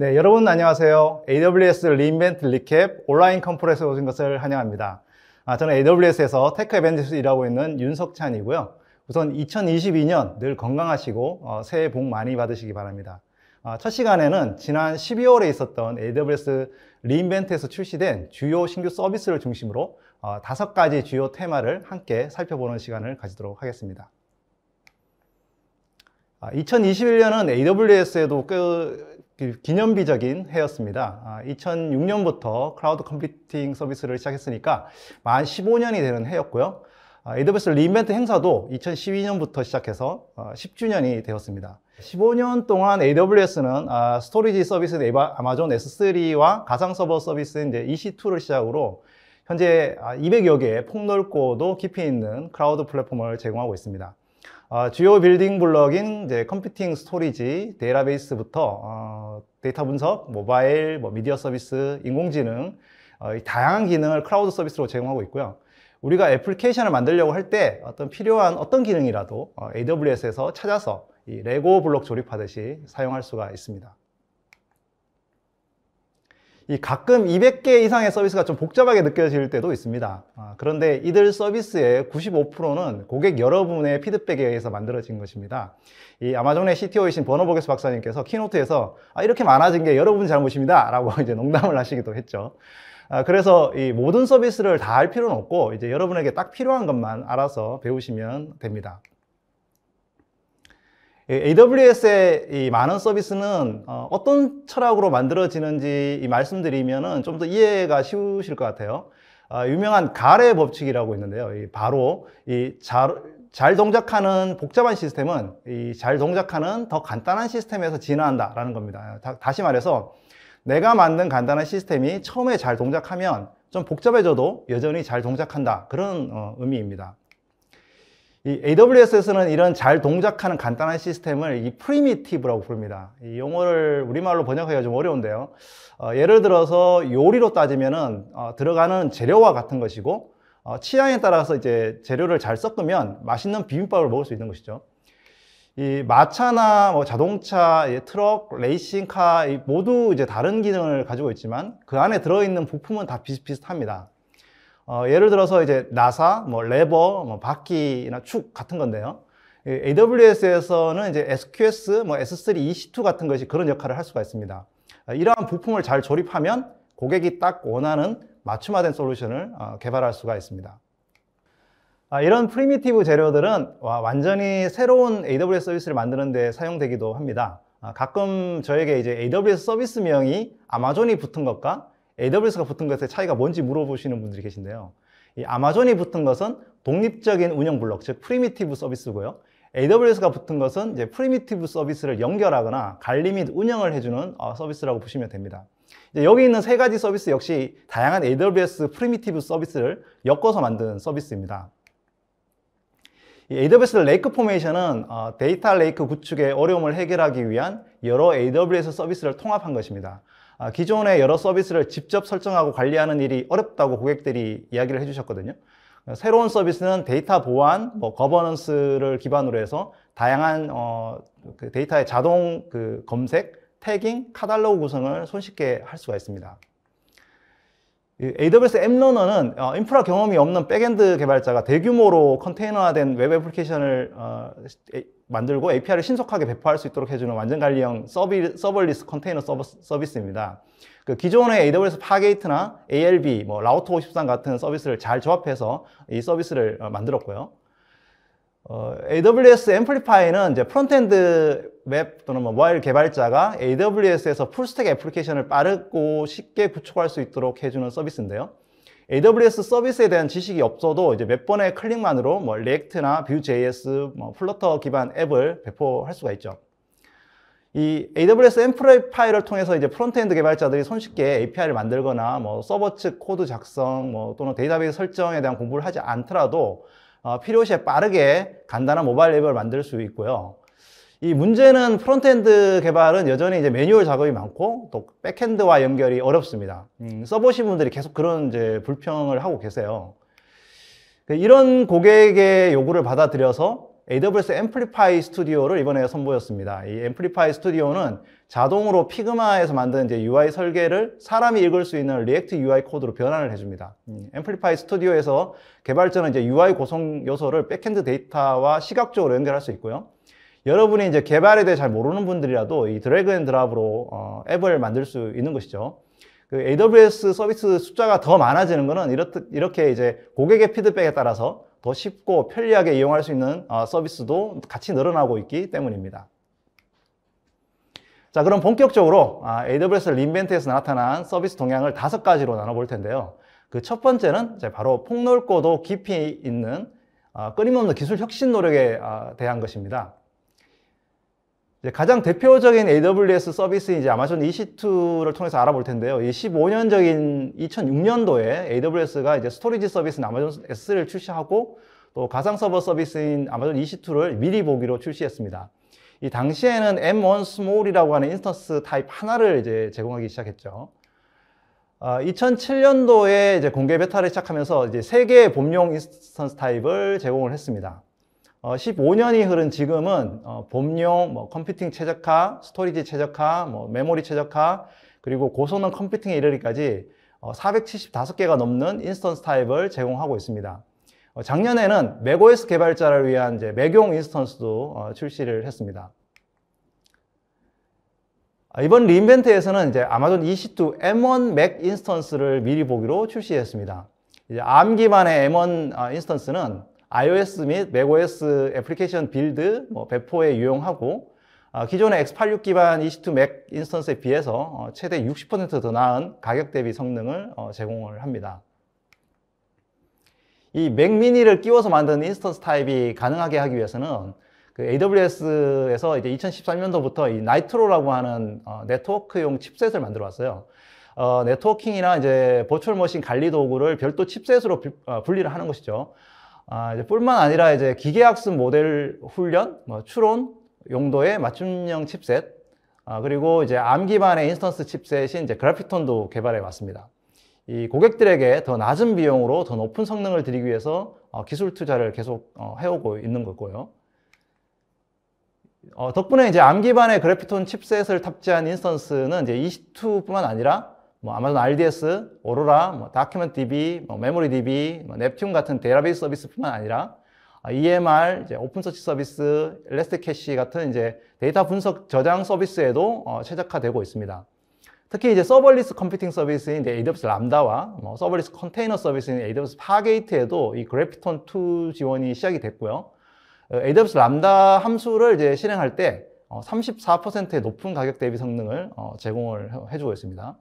네, 여러분 안녕하세요. AWS 리인벤트 리캡 온라인 컨퍼런스에 오신 것을 환영합니다. 아, 저는 AWS에서 테크 에벤티스 일하고 있는 윤석찬이고요. 우선 2022년 늘 건강하시고 어, 새해 복 많이 받으시기 바랍니다. 아, 첫 시간에는 지난 12월에 있었던 AWS 리인벤트에서 출시된 주요 신규 서비스를 중심으로 어, 다섯 가지 주요 테마를 함께 살펴보는 시간을 가지도록 하겠습니다. 2021년은 아, AWS에도 꽤 기념비적인 해였습니다. 2006년부터 아, 크라우드 컴퓨팅 서비스를 시작했으니까 만 15년이 되는 해였고요. AWS 아, 리인벤트 행사도 2012년부터 시작해서 10주년이 어, 되었습니다. 15년 동안 AWS는 아, 스토리지 서비스인 아마존 S3와 가상 서버 서비스인 EC2를 시작으로 현재 200여 개의 폭넓고도 깊이 있는 크라우드 플랫폼을 제공하고 있습니다. 아, 주요 빌딩 블럭인 이제 컴퓨팅 스토리지, 데이터베이스부터 어, 데이터 분석, 모바일, 뭐 미디어 서비스, 인공지능 어, 이 다양한 기능을 클라우드 서비스로 제공하고 있고요. 우리가 애플리케이션을 만들려고 할 때 어떤 필요한 어떤 기능이라도 AWS에서 어, 찾아서 이 레고 블록 조립하듯이 사용할 수가 있습니다. 이 가끔 200개 이상의 서비스가 좀 복잡하게 느껴질 때도 있습니다. 아, 그런데 이들 서비스의 95%는 고객 여러분의 피드백에 의해서 만들어진 것입니다. 이 아마존의 CTO이신 버너보게스 박사님께서 키노트에서 아, 이렇게 많아진 게 여러분 잘못입니다. 라고 이제 농담을 하시기도 했죠. 아, 그래서 이 모든 서비스를 다 할 필요는 없고 이제 여러분에게 딱 필요한 것만 알아서 배우시면 됩니다. 예, AWS의 이 많은 서비스는 어, 어떤 철학으로 만들어지는지 말씀드리면 좀 더 이해가 쉬우실 것 같아요. 아, 유명한 가래 법칙이라고 있는데요. 바로 이 잘, 잘 동작하는 복잡한 시스템은 이 잘 동작하는 더 간단한 시스템에서 진화한다라는 겁니다. 아, 다, 시 말해서 내가 만든 간단한 시스템이 처음에 잘 동작하면 좀 복잡해져도 여전히 잘 동작한다 그런 어, 의미입니다. 이 AWS에서는 이런 잘 동작하는 간단한 시스템을 이 프리미티브라고 부릅니다. 이 용어를 우리말로 번역하기가 좀 어려운데요. 어, 예를 들어서 요리로 따지면은 어, 들어가는 재료와 같은 것이고 어, 취향에 따라서 이제 재료를 잘 섞으면 맛있는 비빔밥을 먹을 수 있는 것이죠. 이 마차나 뭐 자동차, 트럭, 레이싱카 모두 이제 다른 기능을 가지고 있지만 그 안에 들어있는 부품은 다 비슷비슷합니다. 어, 예를 들어서 이제 나사, 뭐 레버, 뭐 바퀴나 축 같은 건데요. AWS에서는 이제 SQS, 뭐 S3, EC2 같은 것이 그런 역할을 할 수가 있습니다. 어, 이러한 부품을 잘 조립하면 고객이 딱 원하는 맞춤화된 솔루션을 어, 개발할 수가 있습니다. 아, 이런 프리미티브 재료들은 완전히 새로운 AWS 서비스를 만드는 데 사용되기도 합니다. 아, 가끔 저에게 이제 AWS 서비스명이 아마존이 붙은 것과 AWS가 붙은 것의 차이가 뭔지 물어보시는 분들이 계신데요. 이 아마존이 붙은 것은 독립적인 운영 블록, 즉 프리미티브 서비스고요. AWS가 붙은 것은 이제 프리미티브 서비스를 연결하거나 관리 및 운영을 해주는 어, 서비스라고 보시면 됩니다. 여기 있는 세 가지 서비스 역시 다양한 AWS 프리미티브 서비스를 엮어서 만든 서비스입니다. AWS 레이크 포메이션은 어, 데이터 레이크 구축의 어려움을 해결하기 위한 여러 AWS 서비스를 통합한 것입니다. 아, 기존의 여러 서비스를 직접 설정하고 관리하는 일이 어렵다고 고객들이 이야기를 해주셨거든요. 새로운 서비스는 데이터 보안, 뭐 거버넌스를 기반으로 해서 다양한 어, 그 데이터의 자동 그 검색, 태깅, 카달로그 구성을 손쉽게 할 수가 있습니다. AWS m 러너는 어, 인프라 경험이 없는 백엔드 개발자가 대규모로 컨테이너화된 웹 애플리케이션을 어, 에, 만들고 API를 신속하게 배포할 수 있도록 해주는 완전 관리형 서비, 서버리스 컨테이너 서비스, 입니다 그 기존의 AWS 파게이트나 ALB, 뭐 라우터 53 같은 서비스를 잘 조합해서 이 서비스를 어, 만들었고요. 어, AWS 앰플리파이는 이제 프론트엔드 웹 또는 뭐 모바일 개발자가 AWS에서 풀스택 애플리케이션을 빠르고 쉽게 구축할 수 있도록 해주는 서비스인데요. AWS 서비스에 대한 지식이 없어도 이제 몇 번의 클릭만으로 뭐 리액트나 Vue.js, 뭐 플러터 기반 앱을 배포할 수가 있죠. 이 AWS 앰플리파이를 통해서 이제 프론트엔드 개발자들이 손쉽게 API를 만들거나 뭐 서버 측 코드 작성 뭐 또는 데이터베이스 설정에 대한 공부를 하지 않더라도 어, 필요시에 빠르게 간단한 모바일 앱을 만들 수 있고요. 이 문제는 프론트엔드 개발은 여전히 이제 매뉴얼 작업이 많고 또 백엔드와 연결이 어렵습니다. 음, 써보신 분들이 계속 그런 이제 불평을 하고 계세요. 그 이런 고객의 요구를 받아들여서 AWS 앰플리파이 스튜디오를 이번에 선보였습니다. 이 앰플리파이 스튜디오는 자동으로 피그마에서 만든 이제 UI 설계를 사람이 읽을 수 있는 리액트 UI 코드로 변환을 해줍니다. 앰플리파이 음, 스튜디오에서 개발자는 이제 UI 구성 요소를 백엔드 데이터와 시각적으로 연결할 수 있고요. 여러분이 이제 개발에 대해 잘 모르는 분들이라도 이 드래그 앤 드랍으로 어, 앱을 만들 수 있는 것이죠. 그 AWS 서비스 숫자가 더 많아지는 것은 이렇게 이제 고객의 피드백에 따라서 더 쉽고 편리하게 이용할 수 있는 어, 서비스도 같이 늘어나고 있기 때문입니다. 자, 그럼 본격적으로 아, AWS 리인벤트에서 나타난 서비스 동향을 다섯 가지로 나눠볼 텐데요. 그 첫 번째는 바로 폭넓고도 깊이 있는 아, 끊임없는 기술 혁신 노력에 아, 대한 것입니다. 이제 가장 대표적인 AWS 서비스인 이제 아마존 EC2를 통해서 알아볼 텐데요. 이 15년적인 2006년도에 AWS가 이제 스토리지 서비스인 아마존 S를 출시하고 또 가상 서버 서비스인 아마존 EC2를 미리 보기로 출시했습니다. 이 당시에는 M1 Small이라고 하는 인스턴스 타입 하나를 이제 제공하기 시작했죠. 어, 아, 2007년도에 이제 공개 베타를 시작하면서 이제 3개의 범용 인스턴스 타입을 제공을 했습니다. 어, 15년이 흐른 지금은 어, 범용 뭐 컴퓨팅 최적화, 스토리지 최적화, 뭐 메모리 최적화, 그리고 고성능 컴퓨팅에 이르기까지 어, 475개가 넘는 인스턴스 타입을 제공하고 있습니다. 어, 작년에는 맥OS 개발자를 위한 이제 맥용 인스턴스도 어, 출시를 했습니다. 아, 이번 리인벤트에서는 이제 아마존 EC2 M1 맥 인스턴스를 미리 보기로 출시했습니다. 이제 ARM 기반의 M1 인스턴스는 iOS 및 macOS 애플리케이션 빌드, 뭐 배포에 유용하고 아, 기존의 x86 기반 EC2 맥 인스턴스에 비해서 어, 최대 60%더 나은 가격 대비 성능을 제공을 합니다. 이 맥미니를 끼워서 만든 인스턴스 타입이 가능하게 하기 위해서는 그 AWS에서 이제 2013년도부터 이 나이트로라고 하는 어, 네트워크용 칩셋을 만들어 왔어요. 어, 네트워킹이나 이제 버추 머신 관리 도구를 별도 칩셋으로 비, 어, 분리를 하는 것이죠. 아, 이제 뿐만 아니라 이제 기계학습 모델 훈련, 뭐 추론 용도의 맞춤형 칩셋, 아, 그리고 이제 암 기반의 인스턴스 칩셋인 이제 그래피톤도 개발해 왔습니다. 이 고객들에게 더 낮은 비용으로 더 높은 성능을 드리기 위해서 어, 기술 투자를 계속 어, 해오고 있는 거고요. 어, 덕분에 이제 암 기반의 그래피톤 칩셋을 탑재한 인스턴스는 이제 EC2뿐만 아니라 뭐 아마존 RDS, 오로라, 뭐 다큐멘트 DB, 뭐 메모리 DB, 뭐 넵튠 같은 데이터베이스 서비스뿐만 아니라 EMR, 아, 이제 오픈서치 서비스, 엘레스틱 캐시 같은 이제 데이터 분석 저장 서비스에도 최적화되고 있습니다. 특히 이제 서버리스 컴퓨팅 서비스인 AWS 람다와 뭐 서버리스 컨테이너 서비스인 AWS 파게이트에도 이 그래피톤 2 지원이 시작이 됐고요. 어, AWS 람다 함수를 이제 실행할 때 34%의 어, 높은 가격 대비 성능을 어, 제공을 해주고 있습니다.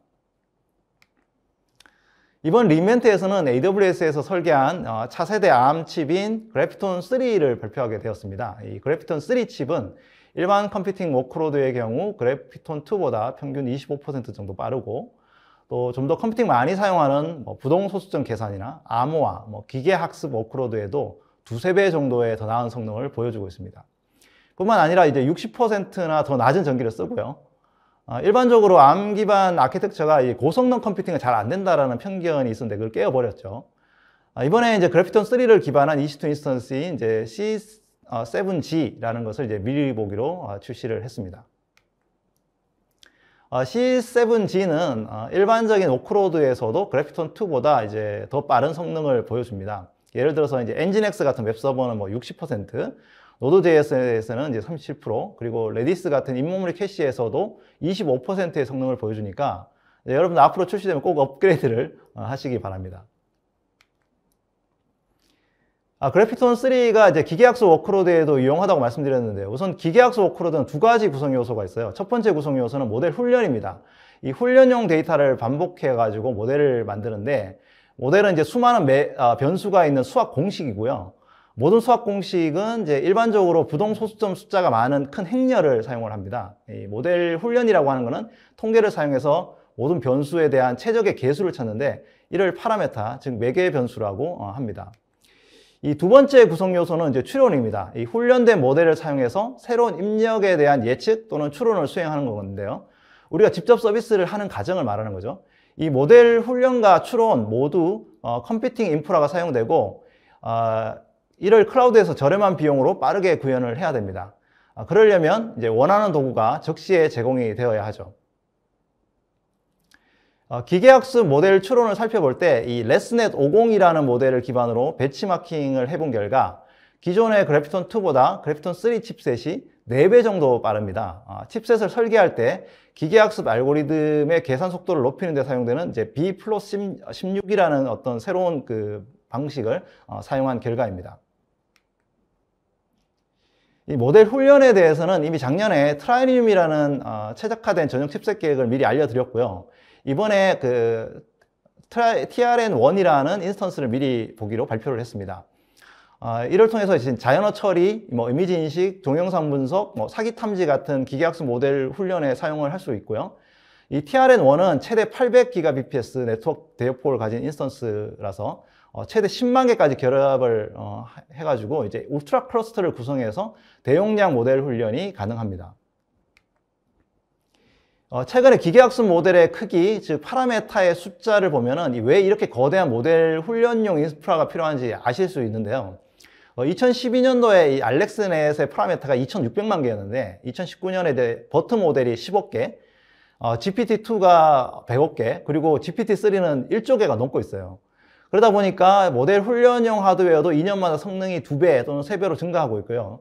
이번 리멘트에서는 AWS에서 설계한 차세대 ARM 칩인 그래피톤 3를 발표하게 되었습니다. 이 그래피톤 3 칩은 일반 컴퓨팅 워크로드의 경우 그래피톤 2보다 평균 25% 정도 빠르고 또 좀 더 컴퓨팅 많이 사용하는 뭐 부동 소수점 계산이나 암호화, 뭐 기계 학습 워크로드에도 두세 배 정도의 더 나은 성능을 보여주고 있습니다. 뿐만 아니라 이제 60%나 더 낮은 전기를 쓰고요. 아, 일반적으로 암 기반 아키텍처가 고성능 컴퓨팅은 잘안 된다라는 편견이 있었는데 그걸 깨어버렸죠. 아, 이번에 이제 그래피톤 3를 기반한 이시투 인스턴스인 이제 7G라는 어, 것을 이제 미리 보기로 어, 출시를 했습니다. C7G는 어, 일반적인 오크로드에서도 그래피톤 2보다 이제 더 빠른 성능을 보여줍니다. 예를 들어서 이제 엔진엑스 같은 웹서버는 뭐 60%, 노드.js에서는 이제 37%, 그리고 레디스 같은 인모물리 캐시에서도 25%의 성능을 보여주니까 여러분 앞으로 출시되면 꼭 업그레이드를 하시기 바랍니다. 아, 그래피톤 3가 이제 기계학수 워크로드에도 유용하다고 말씀드렸는데 우선 기계학수 워크로드는 두 가지 구성 요소가 있어요. 첫 번째 구성 요소는 모델 훈련입니다. 이 훈련용 데이터를 반복해 가지고 모델을 만드는데 모델은 이제 수많은 매, 아, 변수가 있는 수학 공식이고요. 모든 수학 공식은 이제 일반적으로 부동 소수점 숫자가 많은 큰 행렬을 사용을 합니다. 이 모델 훈련이라고 하는 것은 통계를 사용해서 모든 변수에 대한 최적의 개수를 찾는데 이를 파라메타, 즉 매개 변수라고 어, 합니다. 이두 번째 구성 요소는 이제 추론입니다. 이 훈련된 모델을 사용해서 새로운 입력에 대한 예측 또는 추론을 수행하는 건데요. 우리가 직접 서비스를 하는 과정을 말하는 거죠. 이 모델 훈련과 추론 모두 어, 컴퓨팅 인프라가 사용되고 어, 이를 클라우드에서 저렴한 비용으로 빠르게 구현을 해야 됩니다. 아, 그러려면 이제 원하는 도구가 적시에 제공이 되어야 하죠. 어, 기계학습 모델 추론을 살펴볼 때 이 레스넷 50이라는 모델을 기반으로 배치마킹을 해본 결과 기존의 그래피톤 2보다 그래피톤 3 칩셋이 4배 정도 빠릅니다. 아, 칩셋을 설계할 때 기계학습 알고리즘의 계산 속도를 높이는 데 사용되는 이제 B 플러스 16이라는 어떤 새로운 그 방식을 어, 사용한 결과입니다. 이 모델 훈련에 대해서는 이미 작년에 트라이니이라는 어, 최적화된 전용 칩셋 계획을 미리 알려드렸고요. 이번에 그 TRN1이라는 인스턴스를 미리 보기로 발표를 했습니다. 어, 이를 통해서 자연어 처리, 뭐 이미지 인식, 동영상 분석, 뭐 사기 탐지 같은 기계학습 모델 훈련에 사용을 할 수 있고요. 이 TRN1은 최대 800GBps 네트워크 대역폭을 가진 인스턴스라서 어, 최대 10만 개까지 결합을 어, 해가지고 이제 울트라 클러스터를 구성해서 대용량 모델 훈련이 가능합니다. 어, 최근에 기계학습 모델의 크기, 즉 파라메타의 숫자를 보면 왜 이렇게 거대한 모델 훈련용 인프라가 스 필요한지 아실 수 있는데요. 2012년도에 어, 이 알렉스넷의 파라메타가 2,600만 개였는데 2019년에 버트 모델이 10억 개, GPT-2가 어, 100억 개, 그리고 GPT-3는 1조 개가 넘고 있어요. 그러다 보니까 모델 훈련용 하드웨어도 2년마다 성능이 2배 또는 3배로 증가하고 있고요.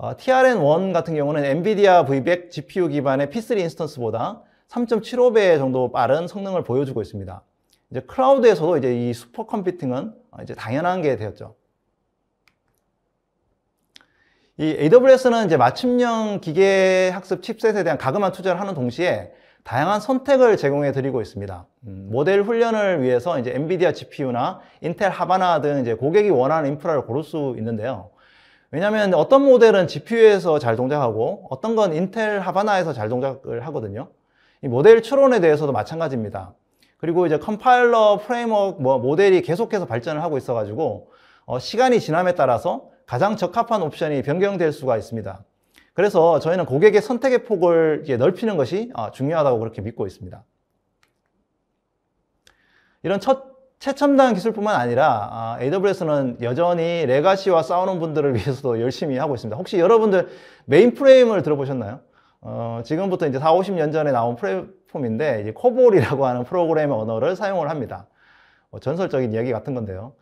어, TRN1 같은 경우는 엔비디아 V100 GPU 기반의 P3 인스턴스보다 3.75배 정도 빠른 성능을 보여주고 있습니다. 이제 클라우드에서도 이제 이 슈퍼 컴퓨팅은 어, 이제 당연한 게 되었죠. 이 AWS는 이제 맞춤형 기계 학습 칩셋에 대한 가금한 투자를 하는 동시에 다양한 선택을 제공해 드리고 있습니다. 음, 모델 훈련을 위해서 이제 엔비디아 GPU나 인텔 하바나 등 이제 고객이 원하는 인프라를 고를 수 있는데요. 왜냐하면 어떤 모델은 GPU에서 잘 동작하고 어떤 건 인텔 하바나에서 잘 동작을 하거든요. 이 모델 추론에 대해서도 마찬가지입니다. 그리고 이제 컴파일러, 프레임워크, 뭐 모델이 계속해서 발전을 하고 있어가지고 어, 시간이 지남에 따라서 가장 적합한 옵션이 변경될 수가 있습니다. 그래서 저희는 고객의 선택의 폭을 넓히는 것이 어, 중요하다고 그렇게 믿고 있습니다. 이런 첫 최첨단 기술뿐만 아니라 아, AWS는 여전히 레가시와 싸우는 분들을 위해서도 열심히 하고 있습니다. 혹시 여러분들 메인프레임을 들어보셨나요? 어, 지금부터 이제 4, 50년 전에 나온 플랫폼인데 이제 코볼이라고 하는 프로그램 언어를 사용을 합니다. 뭐 전설적인 이야기 같은 건데요.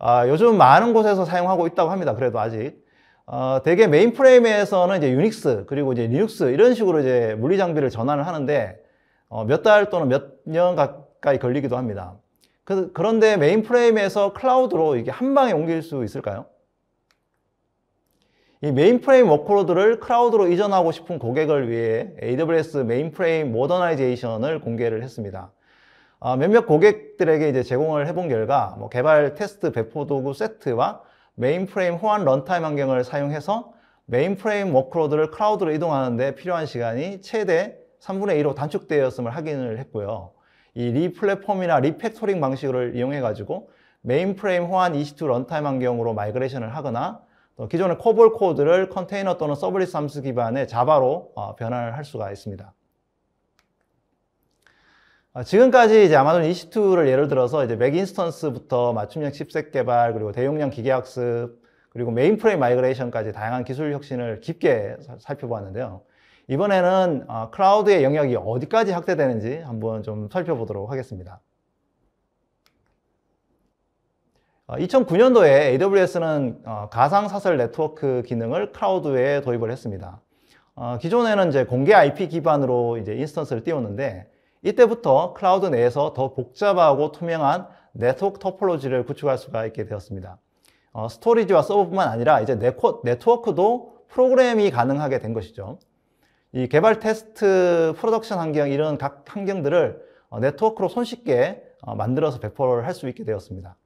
아, 요즘 많은 곳에서 사용하고 있다고 합니다. 그래도 아직 어, 대개 메인프레임에서는 이제 유닉스 그리고 이제 리눅스 이런 식으로 이제 물리 장비를 전환을 하는데 어, 몇 달 또는 몇 년 가까이 걸리기도 합니다. 그, 런데 메인 프레임에서 클라우드로 이게 한 방에 옮길 수 있을까요? 이 메인 프레임 워크로드를 클라우드로 이전하고 싶은 고객을 위해 AWS 메인 프레임 모더나이제이션을 공개를 했습니다. 아, 몇몇 고객들에게 이제 제공을 해본 결과 뭐 개발 테스트 배포 도구 그 세트와 메인 프레임 호환 런타임 환경을 사용해서 메인 프레임 워크로드를 클라우드로 이동하는데 필요한 시간이 최대 3분의 2로 단축되었음을 확인을 했고요. 이 리플랫폼이나 리팩토링 방식을 이용해가지고 메인프레임 호환 EC2 런타임 환경으로 마이그레이션을 하거나 기존의 코볼 코드를 컨테이너 또는 서브리스 함수 기반의 자바로 어, 변환을 할 수가 있습니다. 어, 지금까지 이제 아마존 EC2를 예를 들어서 이제 맥 인스턴스부터 맞춤형 칩셋 개발 그리고 대용량 기계 학습 그리고 메인프레임 마이그레이션까지 다양한 기술 혁신을 깊게 살펴보았는데요. 이번에는 어, 클라우드의 영역이 어디까지 확대되는지 한번 좀 살펴보도록 하겠습니다. 2009년도에 어, AWS는 어, 가상사설 네트워크 기능을 클라우드에 도입을 했습니다. 기존에는 이제 공개 IP 기반으로 이제 인스턴스를 띄웠는데 이때부터 클라우드 내에서 더 복잡하고 투명한 네트워크 토폴로지를 구축할 수가 있게 되었습니다. 어, 스토리지와 서버뿐만 아니라 이제 네코, 네트워크도 프로그램이 가능하게 된 것이죠. 이 개발 테스트, 프로덕션 환경 이런 각 환경들을 어, 네트워크로 손쉽게 어, 만들어서 배포를 할 수 있게 되었습니다.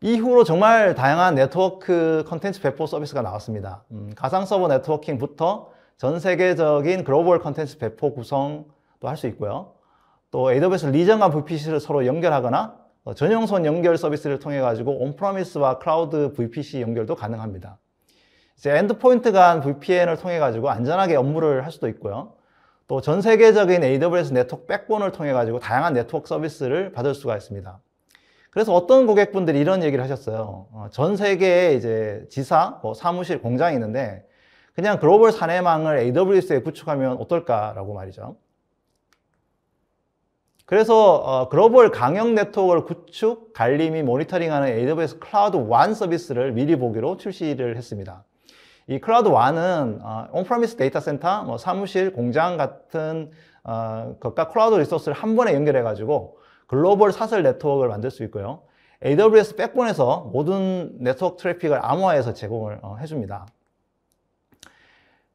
이후로 정말 다양한 네트워크 컨텐츠 배포 서비스가 나왔습니다. 음, 가상 서버 네트워킹부터 전 세계적인 글로벌 컨텐츠 배포 구성도 할 수 있고요. 또 AWS 리전과 VPC를 서로 연결하거나 어, 전용선 연결 서비스를 통해 가지고 온프라미스와 클라우드 VPC 연결도 가능합니다. 이제 엔드포인트 간 VPN을 통해 가지고 안전하게 업무를 할 수도 있고요. 또 전 세계적인 AWS 네트워크 백본을 통해 가지고 다양한 네트워크 서비스를 받을 수가 있습니다. 그래서 어떤 고객분들이 이런 얘기를 하셨어요. 어, 전 세계에 이제 지사, 뭐 사무실, 공장이 있는데 그냥 글로벌 사내망을 AWS에 구축하면 어떨까라고 말이죠. 그래서 어, 글로벌 강형 네트워크를 구축, 관리 및 모니터링하는 AWS 클라우드 1 서비스를 미리 보기로 출시를 했습니다. 이 클라우드 1은 어, 온프라미스 데이터 센터, 뭐 사무실, 공장 같은 어, 것과 클라우드 리소스를 한 번에 연결해 가지고 글로벌 사설 네트워크를 만들 수 있고요. AWS 백본에서 모든 네트워크 트래픽을 암호화해서 제공을 어, 해줍니다.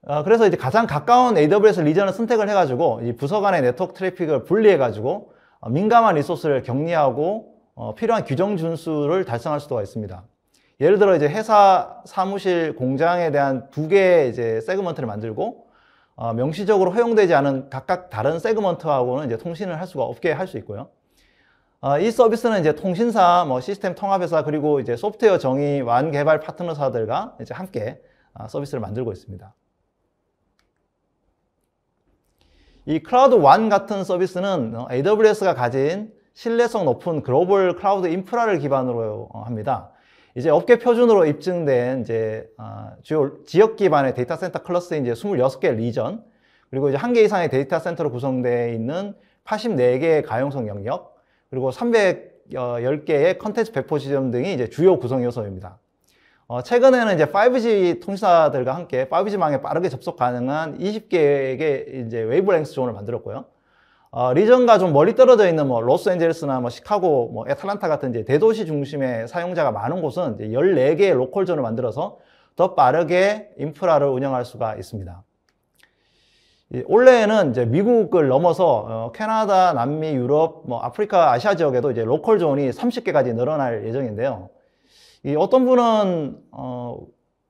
어, 그래서 이제 가장 가까운 AWS 리전을 선택을 해가지고 이 부서 간의 네트워크 트래픽을 분리해가지고 어, 민감한 리소스를 격리하고 어, 필요한 규정 준수를 달성할 수도 있습니다. 예를 들어 이제 회사, 사무실, 공장에 대한 두 개의 이제 세그먼트를 만들고 어, 명시적으로 허용되지 않은 각각 다른 세그먼트하고는 이제 통신을 할 수가 없게 할 수 있고요. 어, 이 서비스는 이제 통신사, 뭐 시스템 통합회사 그리고 이제 소프트웨어 정의 완 개발 파트너사들과 이제 함께 어, 서비스를 만들고 있습니다. 이 클라우드 1 같은 서비스는 AWS가 가진 신뢰성 높은 글로벌 클라우드 인프라를 기반으로 어, 합니다. 이제 업계 표준으로 입증된 이제 아, 주요 지역 기반의 데이터 센터 클러스인 이제 26개 리전 그리고 이제 한 개 이상의 데이터 센터로 구성되어 있는 84개의 가용성 영역 그리고 310개의 어, 컨텐츠 배포 지점 등이 이제 주요 구성 요소입니다. 어, 최근에는 이제 5G 통신사들과 함께 5G망에 빠르게 접속 가능한 20개의 이제 웨이브랭스 존을 만들었고요. 어, 리전과 좀 멀리 떨어져 있는 뭐 로스앤젤레스나 뭐 시카고, 뭐 애틀란타 같은 이제 대도시 중심의 사용자가 많은 곳은 이제 14개의 로컬 존을 만들어서 더 빠르게 인프라를 운영할 수가 있습니다. 이, 올해에는 이제 미국을 넘어서 어, 캐나다, 남미, 유럽, 뭐 아프리카, 아시아 지역에도 이제 로컬 존이 30개까지 늘어날 예정인데요. 이 어떤 분은 어,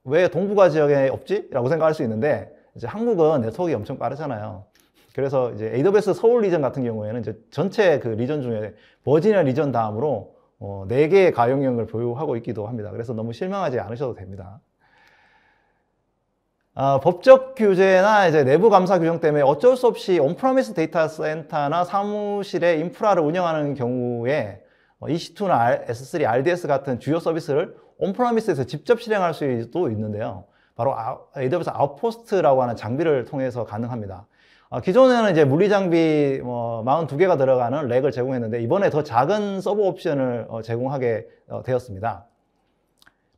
왜 동북아 지역에 없지? 라고 생각할 수 있는데 이제 한국은 네트워크가 엄청 빠르잖아요. 그래서 이제 AWS 서울 리전 같은 경우에는 이제 전체 그 리전 중에 버지니아 리전 다음으로 어, 4개의 가용형을 보유하고 있기도 합니다. 그래서 너무 실망하지 않으셔도 됩니다. 어, 법적 규제나 이제 내부 감사 규정 때문에 어쩔 수 없이 온프라미스 데이터 센터나 사무실의 인프라를 운영하는 경우에 EC2나 S3, RDS 같은 주요 서비스를 온프라미스에서 직접 실행할 수도 있는데요. 바로 AWS 아, 아웃포스트라고 하는 장비를 통해서 가능합니다. 어, 기존에는 이제 물리장비 42개가 뭐 들어가는 렉을 제공했는데 이번에 더 작은 서버 옵션을 어, 제공하게 어, 되었습니다.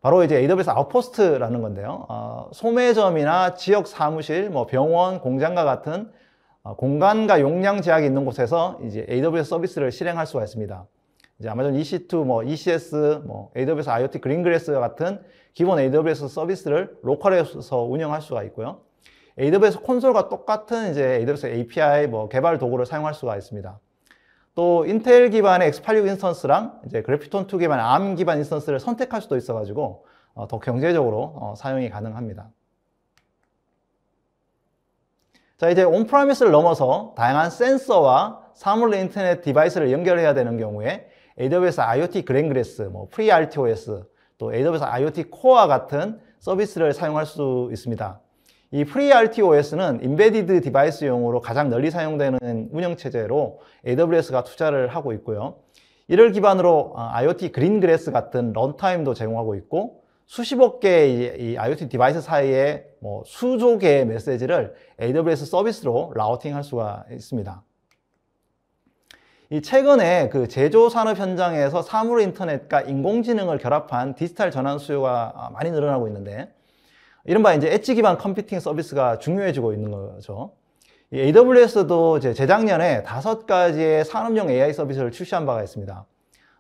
바로 이제 AWS 아웃포스트라는 건데요. 소매점이나 지역 사무실, 뭐 병원, 공장과 같은 공간과 용량 제약이 있는 곳에서 이제 AWS 서비스를 실행할 수가 있습니다. 이제 아마존 EC2, 뭐 ECS, 뭐 AWS IoT 그린그레스 같은 기본 AWS 서비스를 로컬에서 운영할 수가 있고요. AWS 콘솔과 똑같은 이제 AWS API 뭐 개발 도구를 사용할 수가 있습니다. 또 인텔 기반의 x86 인스턴스랑 이제 그래피톤2 기반 의 ARM 기반 인스턴스를 선택할 수도 있어가지고 어, 더 경제적으로 어, 사용이 가능합니다. 자 이제 온프라미스를 넘어서 다양한 센서와 사물 인터넷 디바이스를 연결해야 되는 경우에 AWS IoT 그랜그레스, 뭐 FreeRTOS, 또 AWS IoT 코어와 같은 서비스를 사용할 수 있습니다. 이 FreeRTOS는 인베디드 디바이스용으로 가장 널리 사용되는 운영체제로 AWS가 투자를 하고 있고요. 이를 기반으로 IoT 어, 그린그레스 같은 런타임도 제공하고 있고 수십억 개의 이 IoT 디바이스 사이에 뭐 수조 개의 메시지를 AWS 서비스로 라우팅할 수가 있습니다. 이 최근에 그 제조 산업 현장에서 사물 인터넷과 인공지능을 결합한 디지털 전환 수요가 아, 많이 늘어나고 있는데 이른바 이제 엣지 기반 컴퓨팅 서비스가 중요해지고 있는 거죠. AWS도 이제 재작년에 다섯 가지의 산업용 AI 서비스를 출시한 바가 있습니다.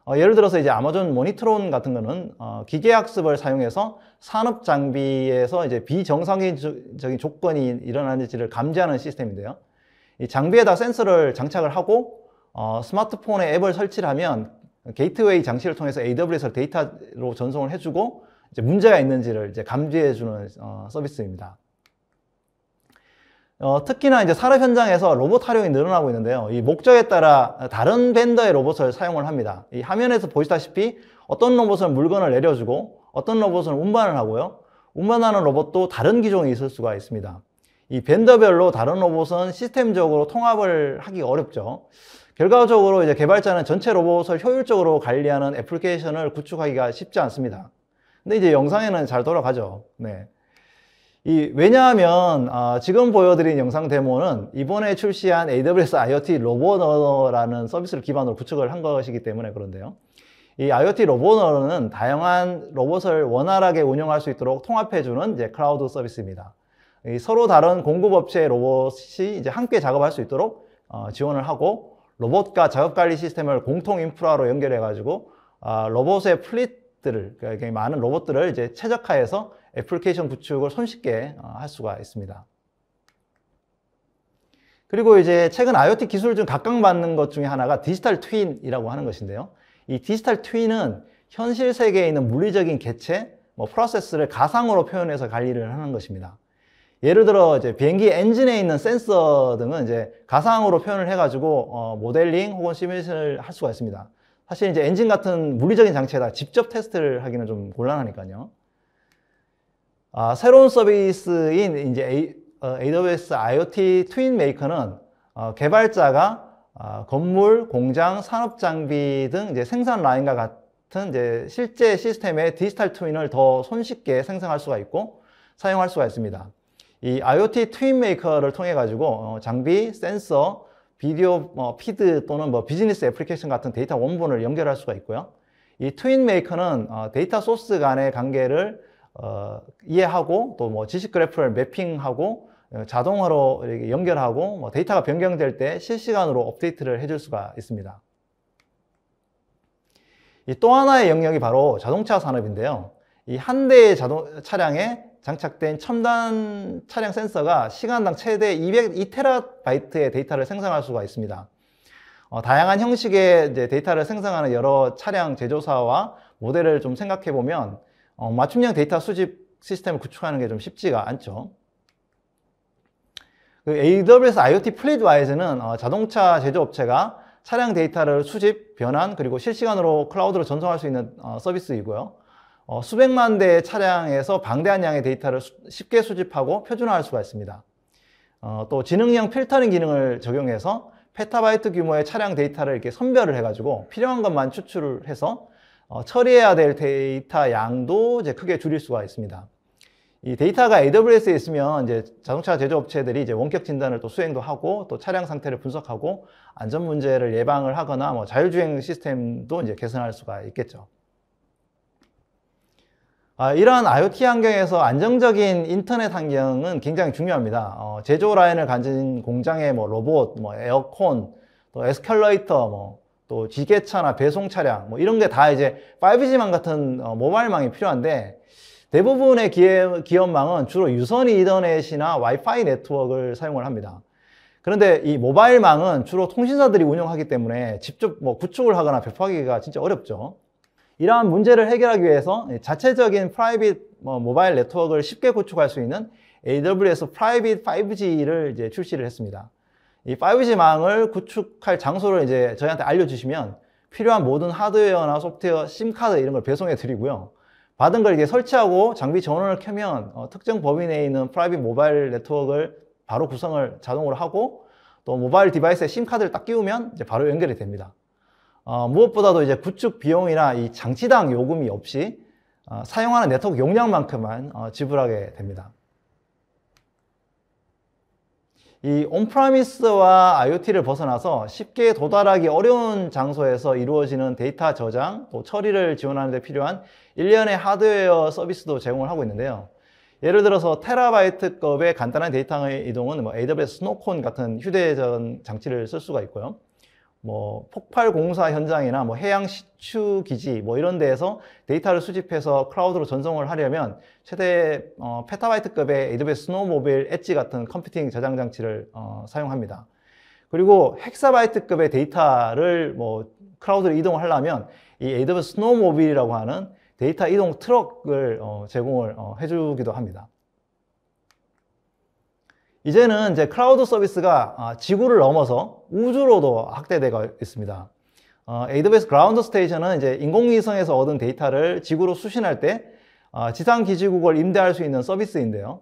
어, 예를 들어서 이제 아마존 모니트론 같은 거는 어, 기계학습을 사용해서 산업 장비에서 이제 비정상적인 조건이 일어나는지를 감지하는 시스템인데요. 이 장비에다 센서를 장착을 하고 어, 스마트폰에 앱을 설치를 하면 게이트웨이 장치를 통해서 AWS를 데이터로 전송을 해주고 이제 문제가 있는지를 이제 감지해주는 어, 서비스입니다. 어, 특히나 이제 산업 현장에서 로봇 활용이 늘어나고 있는데요. 이 목적에 따라 다른 벤더의 로봇을 사용을 합니다. 이 화면에서 보시다시피 어떤 로봇은 물건을 내려주고 어떤 로봇은 운반을 하고요. 운반하는 로봇도 다른 기종이 있을 수가 있습니다. 이 벤더별로 다른 로봇은 시스템적으로 통합을 하기 어렵죠. 결과적으로 이제 개발자는 전체 로봇을 효율적으로 관리하는 애플리케이션을 구축하기가 쉽지 않습니다. 근데 이제 영상에는 잘 돌아가죠. 네. 이 왜냐하면 아, 지금 보여드린 영상 데모는 이번에 출시한 AWS IoT 로보너라는 서비스를 기반으로 구축을 한 것이기 때문에 그런데요. 이 IoT 로보너는 다양한 로봇을 원활하게 운영할 수 있도록 통합해주는 이제 클라우드 서비스입니다. 서로 다른 공급업체의 로봇이 이제 함께 작업할 수 있도록 어, 지원을 하고 로봇과 작업관리 시스템을 공통 인프라로 연결해가지고 아, 로봇의 플릿들을 그러니 많은 로봇들을 이제 최적화해서 애플리케이션 구축을 손쉽게 어, 할 수가 있습니다. 그리고 이제 최근 IoT 기술 중 각광받는 것 중에 하나가 디지털 트윈이라고 하는 것인데요. 이 디지털 트윈은 현실 세계에 있는 물리적인 개체, 뭐 프로세스를 가상으로 표현해서 관리를 하는 것입니다. 예를 들어 이제 비행기 엔진에 있는 센서 등은 이제 가상으로 표현을 해가지고 어, 모델링 혹은 시뮬레이션을 할 수가 있습니다. 사실 이제 엔진 같은 물리적인 장치에다 직접 테스트를 하기는 좀 곤란하니까요. 아, 새로운 서비스인 이제 A, 어, AWS IoT 트윈 메이커는 어, 개발자가 어, 건물, 공장, 산업 장비 등 이제 생산 라인과 같은 이제 실제 시스템의 디지털 트윈을 더 손쉽게 생성할 수가 있고 사용할 수가 있습니다. 이 IoT 트윈 메이커를 통해 가지고 어, 장비, 센서, 비디오 뭐 피드 또는 뭐 비즈니스 애플리케이션 같은 데이터 원본을 연결할 수가 있고요. 이 트윈 메이커는 어, 데이터 소스 간의 관계를 어, 이해하고 또 뭐 지식 그래프를 매핑하고 자동화로 연결하고 뭐, 데이터가 변경될 때 실시간으로 업데이트를 해줄 수가 있습니다. 이 또 하나의 영역이 바로 자동차 산업인데요. 이한 대의 자동 차량에 장착된 첨단 차량 센서가 시간당 최대 202테라바이트의 데이터를 생성할 수가 있습니다. 어, 다양한 형식의 데이터를 생성하는 여러 차량 제조사와 모델을 좀 생각해 보면 어, 맞춤형 데이터 수집 시스템을 구축하는 게 좀 쉽지가 않죠. 그 AWS IoT 플레이드와이즈는 어, 자동차 제조업체가 차량 데이터를 수집, 변환, 그리고 실시간으로 클라우드로 전송할 수 있는 어, 서비스이고요. 어, 수백만 대의 차량에서 방대한 양의 데이터를 수, 쉽게 수집하고 표준화할 수가 있습니다. 어, 또 지능형 필터링 기능을 적용해서 페타바이트 규모의 차량 데이터를 이렇게 선별을 해가지고 필요한 것만 추출을 해서 어, 처리해야 될 데이터 양도 이제 크게 줄일 수가 있습니다. 이 데이터가 AWS에 있으면 이제 자동차 제조업체들이 이제 원격 진단을 또 수행도 하고 또 차량 상태를 분석하고 안전 문제를 예방을 하거나 뭐 자율주행 시스템도 이제 개선할 수가 있겠죠. 아, 이한 IoT 환경에서 안정적인 인터넷 환경은 굉장히 중요합니다. 어, 제조 라인을 가진 공장의 뭐 로봇, 뭐 에어컨, 또 에스컬레이터, 뭐, 또 지게차나 배송 차량, 뭐 이런 게 다 이제 5G망 같은 어, 모바일망이 필요한데 대부분의 기업, 기업망은 주로 유선 이더넷이나 와이파이 네트워크를 사용을 합니다. 그런데 이 모바일망은 주로 통신사들이 운영하기 때문에 직접 뭐 구축을 하거나 배포하기가 진짜 어렵죠. 이러한 문제를 해결하기 위해서 자체적인 프라이빗 모바일 네트워크를 쉽게 구축할 수 있는 AWS 프라이빗 5G를 이제 출시를 했습니다. 이 5G망을 구축할 장소를 이제 저희한테 알려주시면 필요한 모든 하드웨어나 소프트웨어, 심카드 이런 걸 배송해 드리고요. 받은 걸 이제 설치하고 장비 전원을 켜면 어, 특정 범위 내에 있는 프라이빗 모바일 네트워크를 바로 구성을 자동으로 하고 또 모바일 디바이스에 심카드를 딱 끼우면 이제 바로 연결이 됩니다. 어, 무엇보다도 이제 구축 비용이나 이 장치당 요금이 없이 어, 사용하는 네트워크 용량만큼만 어, 지불하게 됩니다. 이 온프라미스와 IoT를 벗어나서 쉽게 도달하기 어려운 장소에서 이루어지는 데이터 저장, 또 처리를 지원하는 데 필요한 일련의 하드웨어 서비스도 제공을 하고 있는데요. 예를 들어서 테라바이트급의 간단한 데이터의 이동은 뭐 AWS 스노콘 같은 휴대전 장치를 쓸 수가 있고요. 뭐 폭발 공사 현장이나 뭐 해양 시추 기지 뭐 이런 데에서 데이터를 수집해서 클라우드로 전송을 하려면 최대 어, 페타바이트급의 AWS 스노모빌 우 엣지 같은 컴퓨팅 저장 장치를 어, 사용합니다. 그리고 헥사바이트급의 데이터를 뭐 클라우드로 이동을 하려면 이 AWS 스노모빌이라고 하는 데이터 이동 트럭을 어, 제공을 어, 해주기도 합니다. 이제는 이제 클라우드 서비스가 아, 지구를 넘어서 우주로도 확대되고 있습니다. 어, AWS 그라운드 스테이션은 이제 인공위성에서 얻은 데이터를 지구로 수신할 때 어, 지상기지국을 임대할 수 있는 서비스인데요.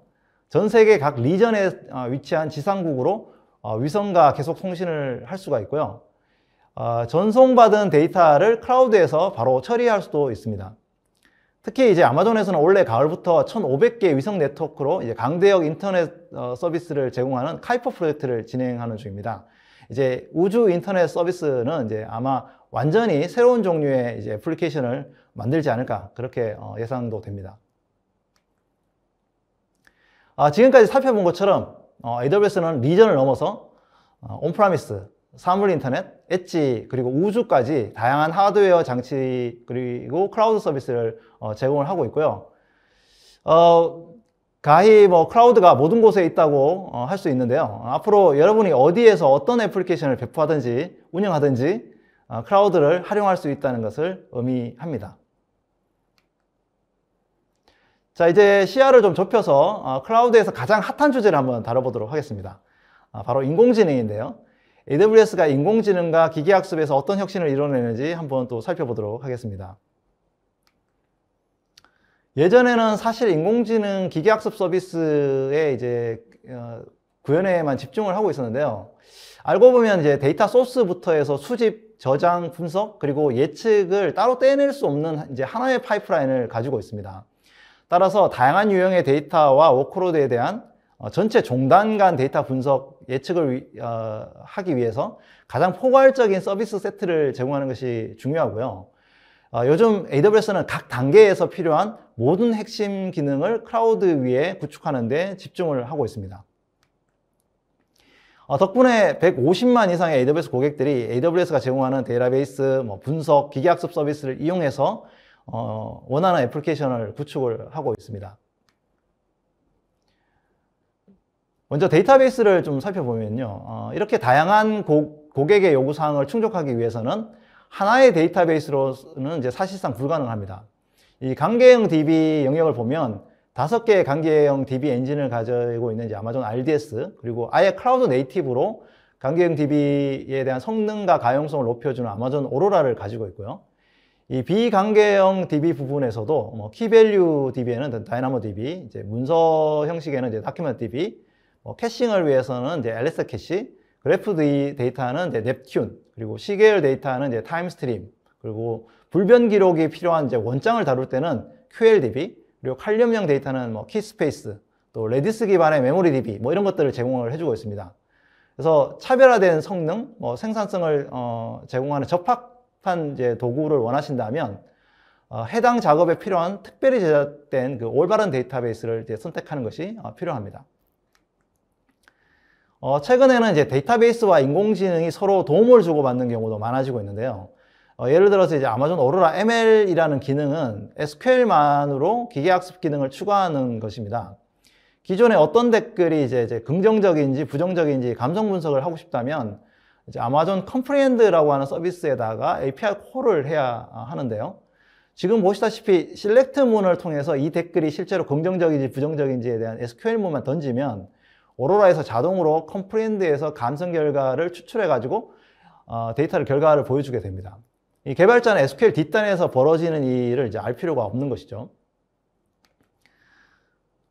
전 세계 각 리전에 어, 위치한 지상국으로 어, 위성과 계속 통신을 할 수가 있고요. 어, 전송받은 데이터를 클라우드에서 바로 처리할 수도 있습니다. 특히 이제 아마존에서는 올해 가을부터 1,500개 위성 네트워크로 이제 강대역 인터넷 어, 서비스를 제공하는 카이퍼 프로젝트를 진행하는 중입니다. 이제 우주 인터넷 서비스는 이제 아마 완전히 새로운 종류의 이제 애플리케이션을 만들지 않을까 그렇게 어, 예상도 됩니다. 아, 지금까지 살펴본 것처럼 AWS는 어, 리전을 넘어서 온프라미스 사물 인터넷, 엣지, 그리고 우주까지 다양한 하드웨어 장치 그리고 클라우드 서비스를 어, 제공을 하고 있고요. 어, 가히 뭐 클라우드가 모든 곳에 있다고 어, 할수 있는데요. 앞으로 여러분이 어디에서 어떤 애플리케이션을 배포하든지 운영하든지 어, 클라우드를 활용할 수 있다는 것을 의미합니다. 자 이제 시야를 좀 좁혀서 어, 클라우드에서 가장 핫한 주제를 한번 다뤄보도록 하겠습니다. 아, 바로 인공지능인데요. AWS가 인공지능과 기계학습에서 어떤 혁신을 이뤄내는지 한번 또 살펴보도록 하겠습니다. 예전에는 사실 인공지능 기계학습 서비스에 이제 어, 구현에만 집중을 하고 있었는데요. 알고 보면 이제 데이터 소스부터 해서 수집, 저장, 분석, 그리고 예측을 따로 떼낼 수 없는 이제 하나의 파이프라인을 가지고 있습니다. 따라서 다양한 유형의 데이터와 워크로드에 대한 어, 전체 종단 간 데이터 분석 예측을 위, 어, 하기 위해서 가장 포괄적인 서비스 세트를 제공하는 것이 중요하고요. 어, 요즘 AWS는 각 단계에서 필요한 모든 핵심 기능을 클라우드 위에 구축하는 데 집중을 하고 있습니다. 어, 덕분에 150만 이상의 AWS 고객들이 AWS가 제공하는 데이터베이스, 뭐 분석, 기계학습 서비스를 이용해서 어, 원하는 애플리케이션을 구축을 하고 있습니다. 먼저 데이터베이스를 좀 살펴보면요. 어, 이렇게 다양한 고, 객의 요구사항을 충족하기 위해서는 하나의 데이터베이스로는 이제 사실상 불가능합니다. 이 관계형 DB 영역을 보면 다섯 개의 관계형 DB 엔진을 가지고 있는 이제 아마존 RDS 그리고 아예 클라우드 네이티브로 관계형 DB에 대한 성능과 가용성을 높여주는 아마존 오로라를 가지고 있고요. 이 비관계형 DB 부분에서도 뭐 키밸류 DB에는 다이나모 DB, 이제 문서 형식에는 이제 다큐먼트 DB, 어, 캐싱을 위해서는 이제 LS 캐시, 그래프 데이터는 이제 넵튠, 그리고 시계열 데이터는 이제 타임스트림, 그리고 불변 기록이 필요한 이제 원장을 다룰 때는 QLDB, 그리고 칼륨형 데이터는 뭐 키스페이스, 또 레디스 기반의 메모리 DB 뭐 이런 것들을 제공을 해주고 있습니다. 그래서 차별화된 성능, 뭐 생산성을 어, 제공하는 적합한 이제 도구를 원하신다면 어, 해당 작업에 필요한 특별히 제작된 그 올바른 데이터베이스를 이제 선택하는 것이 어, 필요합니다. 어, 최근에는 이제 데이터베이스와 인공지능이 서로 도움을 주고받는 경우도 많아지고 있는데요. 어, 예를 들어서 이제 아마존 오로라 ML이라는 기능은 SQL만으로 기계학습 기능을 추가하는 것입니다. 기존에 어떤 댓글이 이제, 이제 긍정적인지 부정적인지 감성 분석을 하고 싶다면 이제 아마존 컴프리엔드라고 하는 서비스에다가 API 콜을 해야 하는데요. 지금 보시다시피 셀렉트 문을 통해서 이 댓글이 실제로 긍정적인지 부정적인지에 대한 SQL 문만 던지면 오로라에서 자동으로 컴프렌드에서 감성 결과를 추출해가지고 어, 데이터를 결과를 보여주게 됩니다. 이 개발자는 SQL 뒷단에서 벌어지는 일을 이제 알 필요가 없는 것이죠.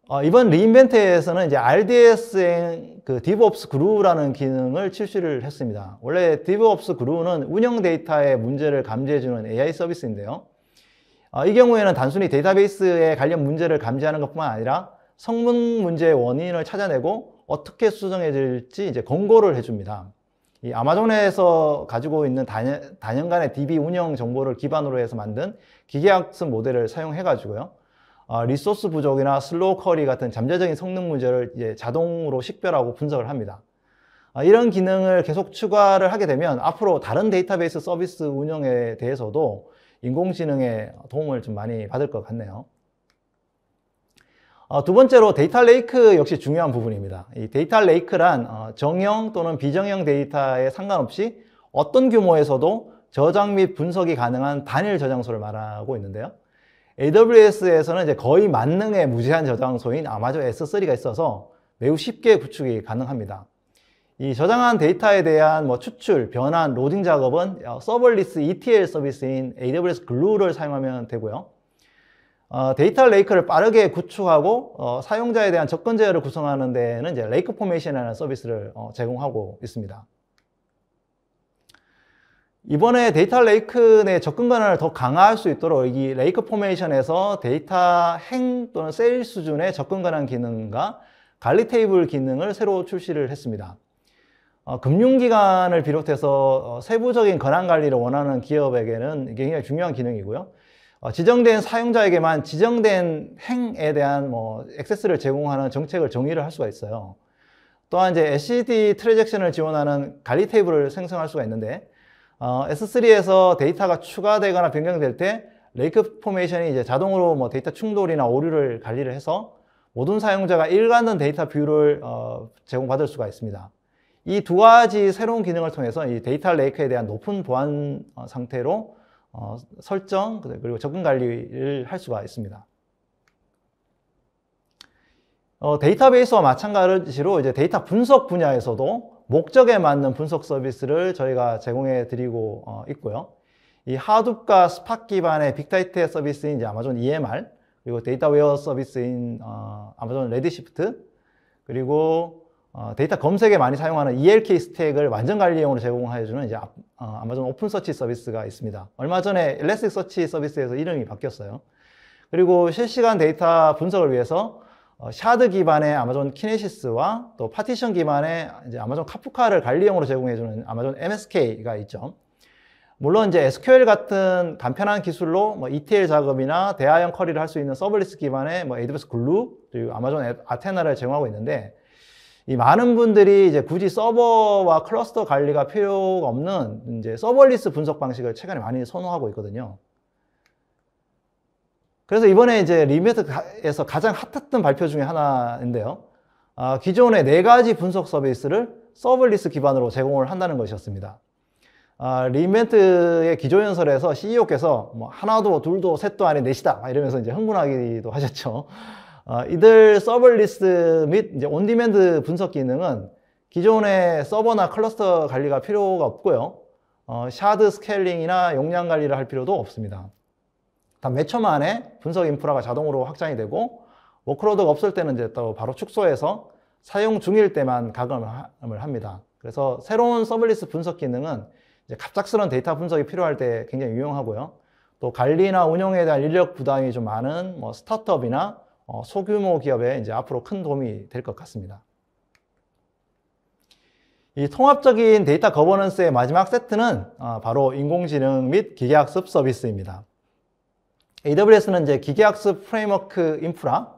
어, 이번 리인벤트에서는 이제 RDS의 그 DevOps 그루라는 기능을 출시를 했습니다. 원래 DevOps 그루는 운영 데이터의 문제를 감지해주는 AI 서비스인데요. 어, 이 경우에는 단순히 데이터베이스에 관련 문제를 감지하는 것뿐만 아니라 성능 문제의 원인을 찾아내고 어떻게 수정해 드지 이제 권고를 해줍니다. 이 아마존에서 가지고 있는 단연, 단연간의 DB 운영 정보를 기반으로 해서 만든 기계학습 모델을 사용해 가지고요. 어, 리소스 부족이나 슬로우 커리 같은 잠재적인 성능 문제를 이제 자동으로 식별하고 분석을 합니다. 어, 이런 기능을 계속 추가를 하게 되면 앞으로 다른 데이터베이스 서비스 운영에 대해서도 인공지능의 도움을 좀 많이 받을 것 같네요. 어, 두 번째로 데이터 레이크 역시 중요한 부분입니다. 이 데이터 레이크란 어, 정형 또는 비정형 데이터에 상관없이 어떤 규모에서도 저장 및 분석이 가능한 단일 저장소를 말하고 있는데요. AWS에서는 이제 거의 만능의 무제한 저장소인 아마존 S3가 있어서 매우 쉽게 구축이 가능합니다. 이 저장한 데이터에 대한 뭐 추출, 변환, 로딩 작업은 어, 서버리스 ETL 서비스인 AWS 글루를 사용하면 되고요. 어, 데이터 레이크를 빠르게 구축하고 어, 사용자에 대한 접근 제어를 구성하는 데는 이제 레이크 포메이션이라는 서비스를 어, 제공하고 있습니다. 이번에 데이터 레이크 내 접근 권한을 더 강화할 수 있도록 이 레이크 포메이션에서 데이터 행 또는 셀 수준의 접근 권한 기능과 관리 테이블 기능을 새로 출시를 했습니다. 어, 금융기관을 비롯해서 어, 세부적인 권한 관리를 원하는 기업에게는 굉장히 중요한 기능이고요. 어, 지정된 사용자에게만 지정된 행에 대한 뭐 액세스를 제공하는 정책을 정의를 할 수가 있어요. 또한 이제 SCD e 트랜잭션을 지원하는 관리 테이블을 생성할 수가 있는데 어, S3에서 데이터가 추가되거나 변경될 때 레이크 포메이션이 이제 자동으로 뭐 데이터 충돌이나 오류를 관리를 해서 모든 사용자가 일관된 데이터 뷰를 어, 제공받을 수가 있습니다. 이 두 가지 새로운 기능을 통해서 이 데이터 레이크에 대한 높은 보안 어, 상태로 어, 설정 그리고 접근 관리를 할 수가 있습니다. 어, 데이터베이스와 마찬가지로 이제 데이터 분석 분야에서도 목적에 맞는 분석 서비스를 저희가 제공해 드리고 어, 있고요. 이 하둡과 스팟 기반의 빅데이터 서비스인 이제 아마존 EMR 그리고 데이터웨어 서비스인 어, 아마존 레드시프트 그리고 어, 데이터 검색에 많이 사용하는 ELK 스택을 완전 관리용으로 제공해주는 이제 아, 마존 오픈서치 서비스가 있습니다. 얼마 전에 엘렉스서치 서비스에서 이름이 바뀌었어요. 그리고 실시간 데이터 분석을 위해서 어, 샤드 기반의 아마존 키네시스와 또 파티션 기반의 이제 아마존 카프카를 관리용으로 제공해주는 아마존 MSK가 있죠. 물론 이제 SQL 같은 간편한 기술로 뭐 ETL 작업이나 대화형 커리를 할 수 있는 서브리스 기반의 뭐 AWS 글루 그리고 아마존 아테나를 제공하고 있는데 이 많은 분들이 이제 굳이 서버와 클러스터 관리가 필요가 없는 이제 서버리스 분석 방식을 최근에 많이 선호하고 있거든요. 그래서 이번에 이제 리메트에서 가장 핫했던 발표 중에 하나인데요. 아, 기존의 네 가지 분석 서비스를 서버리스 기반으로 제공을 한다는 것이었습니다. 아, 리멘트의 기조 연설에서 CEO께서 뭐 하나도 둘도 셋도 아닌 넷이다 이러면서 이제 흥분하기도 하셨죠. 아, 이들 서버 리스트 및 이제 온디맨드 분석 기능은 기존의 서버나 클러스터 관리가 필요가 없고요. 어, 샤드 스케일링이나 용량 관리를 할 필요도 없습니다. 단 몇초 만에 분석 인프라가 자동으로 확장이 되고 워크로드가 없을 때는 이제 또 바로 축소해서 사용 중일 때만 가감을 합니다. 그래서 새로운 서블리스 분석 기능은 갑작스런 데이터 분석이 필요할 때 굉장히 유용하고요. 또 관리나 운영에 대한 인력 부담이 좀 많은 뭐 스타트업이나 어, 소규모 기업에 이제 앞으로 큰 도움이 될 것 같습니다. 이 통합적인 데이터 거버넌스의 마지막 세트는 어, 바로 인공지능 및 기계학습 서비스입니다. AWS는 이제 기계학습 프레임워크 인프라,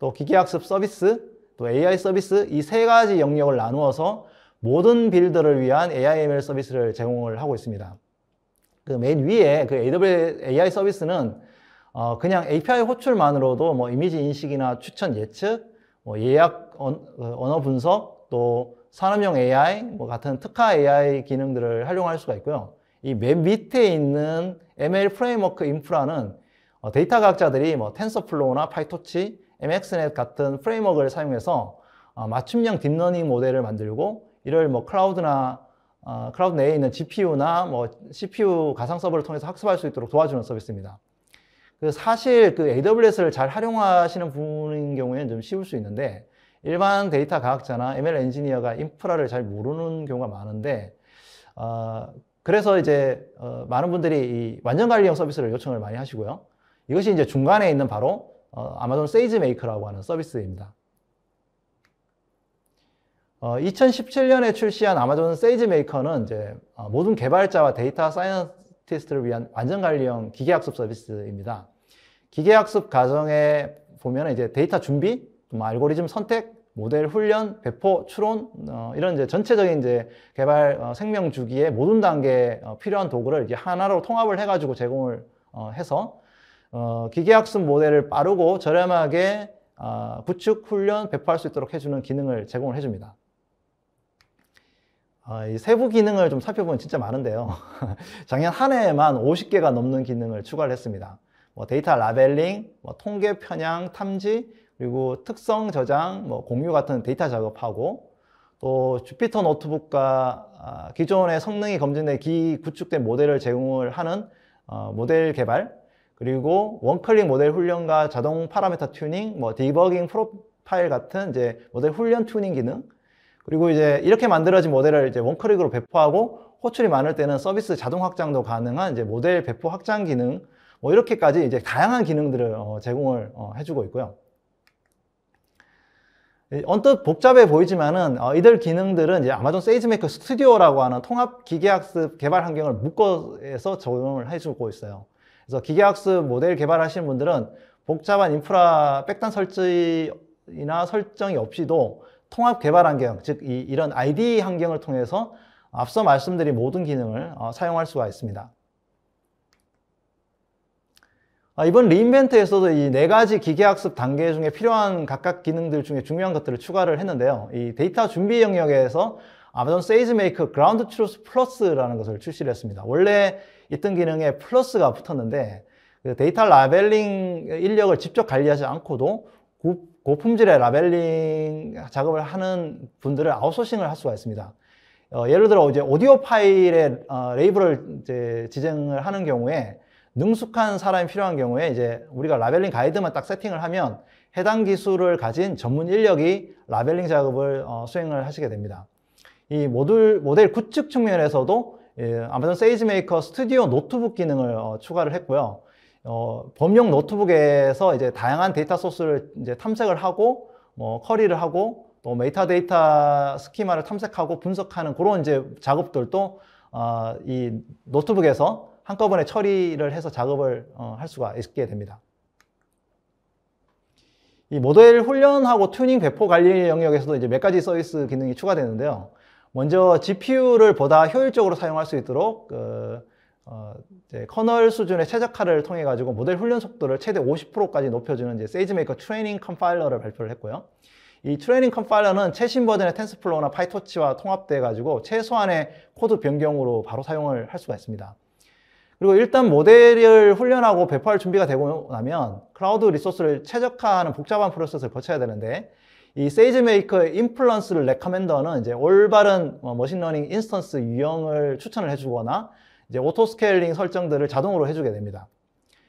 또 기계학습 서비스, 또 AI 서비스 이 세 가지 영역을 나누어서 모든 빌드를 위한 AI ML 서비스를 제공을 하고 있습니다. 그 맨 위에 그 AWS AI 서비스는 어, 그냥 API 호출만으로도 뭐 이미지 인식이나 추천 예측, 뭐 예약 언, 어 분석, 또 산업용 AI 뭐 같은 특화 AI 기능들을 활용할 수가 있고요. 이 맨 밑에 있는 ML 프레임워크 인프라는 어, 데이터 과학자들이 뭐 텐서플로우나 파이토치, MXnet 같은 프레임워크를 사용해서 어, 맞춤형 딥러닝 모델을 만들고 이를 뭐 클라우드나 어, 클라우드 내에 있는 GPU나 뭐 CPU 가상 서버를 통해서 학습할 수 있도록 도와주는 서비스입니다. 사실 그 AWS를 잘 활용하시는 분인 경우에는 좀 쉬울 수 있는데 일반 데이터 과학자나 ML 엔지니어가 인프라를 잘 모르는 경우가 많은데 어, 그래서 이제 어, 많은 분들이 이 완전 관리형 서비스를 요청을 많이 하시고요. 이것이 이제 중간에 있는 바로 어, 아마존 세이즈 메이커라고 하는 서비스입니다. 어, 2017년에 출시한 아마존 세이즈 메이커는 이제 어, 모든 개발자와 데이터 사이언스테스트를 위한 완전 관리형 기계학습 서비스입니다. 기계학습 과정에 보면 이제 데이터 준비, 알고리즘 선택, 모델 훈련, 배포, 추론 어, 이런 이제 전체적인 이제 개발 어, 생명 주기의 모든 단계에 어, 필요한 도구를 이제 하나로 통합을 해가지고 제공을 어, 해서 어, 기계학습 모델을 빠르고 저렴하게 어, 구축, 훈련, 배포할 수 있도록 해주는 기능을 제공을 해줍니다. 어, 이 세부 기능을 좀 살펴보면 진짜 많은데요. 작년 한 해에만 50개가 넘는 기능을 추가를 했습니다. 뭐 데이터 라벨링, 뭐 통계 편향, 탐지, 그리고 특성 저장, 뭐 공유 같은 데이터 작업하고 또 주피터 노트북과 아, 기존의 성능이 검증된 기 구축된 모델을 제공을 하는 어, 모델 개발 그리고 원클릭 모델 훈련과 자동 파라메터 튜닝, 뭐 디버깅 프로파일 같은 이제 모델 훈련 튜닝 기능 그리고 이제 이렇게 만들어진 모델을 이제 원클릭으로 배포하고 호출이 많을 때는 서비스 자동 확장도 가능한 이제 모델 배포 확장 기능 뭐 이렇게까지 이제 다양한 기능들을 어, 제공을 어, 해주고 있고요. 언뜻 복잡해 보이지만은 어, 이들 기능들은 이제 아마존 세이즈메이커 스튜디오라고 하는 통합 기계학습 개발 환경을 묶어서 적용을 해주고 있어요. 그래서 기계학습 모델 개발하시는 분들은 복잡한 인프라 백단 설치나 설정이 없이도 통합 개발 환경, 즉 이, 이런 ID 환경을 통해서 앞서 말씀드린 모든 기능을 어, 사용할 수가 있습니다. 아, 이번 리인벤트에서도 이 네 가지 기계학습 단계 중에 필요한 각각 기능들 중에 중요한 것들을 추가를 했는데요. 이 데이터 준비 영역에서 아마존 세이즈메이크 그라운드 트루스 플러스라는 것을 출시를 했습니다. 원래 있던 기능에 플러스가 붙었는데 그 데이터 라벨링 인력을 직접 관리하지 않고도 고, 품질의 라벨링 작업을 하는 분들을 아웃소싱을 할 수가 있습니다. 어, 예를 들어 이제 오디오 파일의 어, 레이블을 이제 지정을 하는 경우에 능숙한 사람이 필요한 경우에 이제 우리가 라벨링 가이드만 딱 세팅을 하면 해당 기술을 가진 전문 인력이 라벨링 작업을 어, 수행을 하시게 됩니다. 이 모듈, 모델 구축 측면에서도 예, 아마존 세이지메이커 스튜디오 노트북 기능을 어, 추가를 했고요. 어, 범용 노트북에서 이제 다양한 데이터 소스를 이제 탐색을 하고 뭐 커리를 하고 또 메타데이터 스키마를 탐색하고 분석하는 그런 이제 작업들도 어, 이 노트북에서 한꺼번에 처리를 해서 작업을 어, 할 수가 있게 됩니다. 이 모델 훈련하고 튜닝 배포 관리 영역에서도 이제 몇 가지 서비스 기능이 추가되는데요. 먼저 GPU를 보다 효율적으로 사용할 수 있도록 그, 어, 커널 수준의 최적화를 통해 가지고 모델 훈련 속도를 최대 50%까지 높여주는 이제 세이지메이커 트레이닝 컴파일러를 발표를 했고요. 이 트레이닝 컴파일러는 최신 버전의 텐스플로우나 파이토치와 통합돼 가지고 최소한의 코드 변경으로 바로 사용을 할 수가 있습니다. 그리고 일단 모델을 훈련하고 배포할 준비가 되고 나면 클라우드 리소스를 최적화하는 복잡한 프로세스를 거쳐야 되는데 이 세이지메이커의 인플런스 를 레커멘더는 이제 올바른 어, 머신러닝 인스턴스 유형을 추천을 해주거나 이제 오토 스케일링 설정들을 자동으로 해주게 됩니다.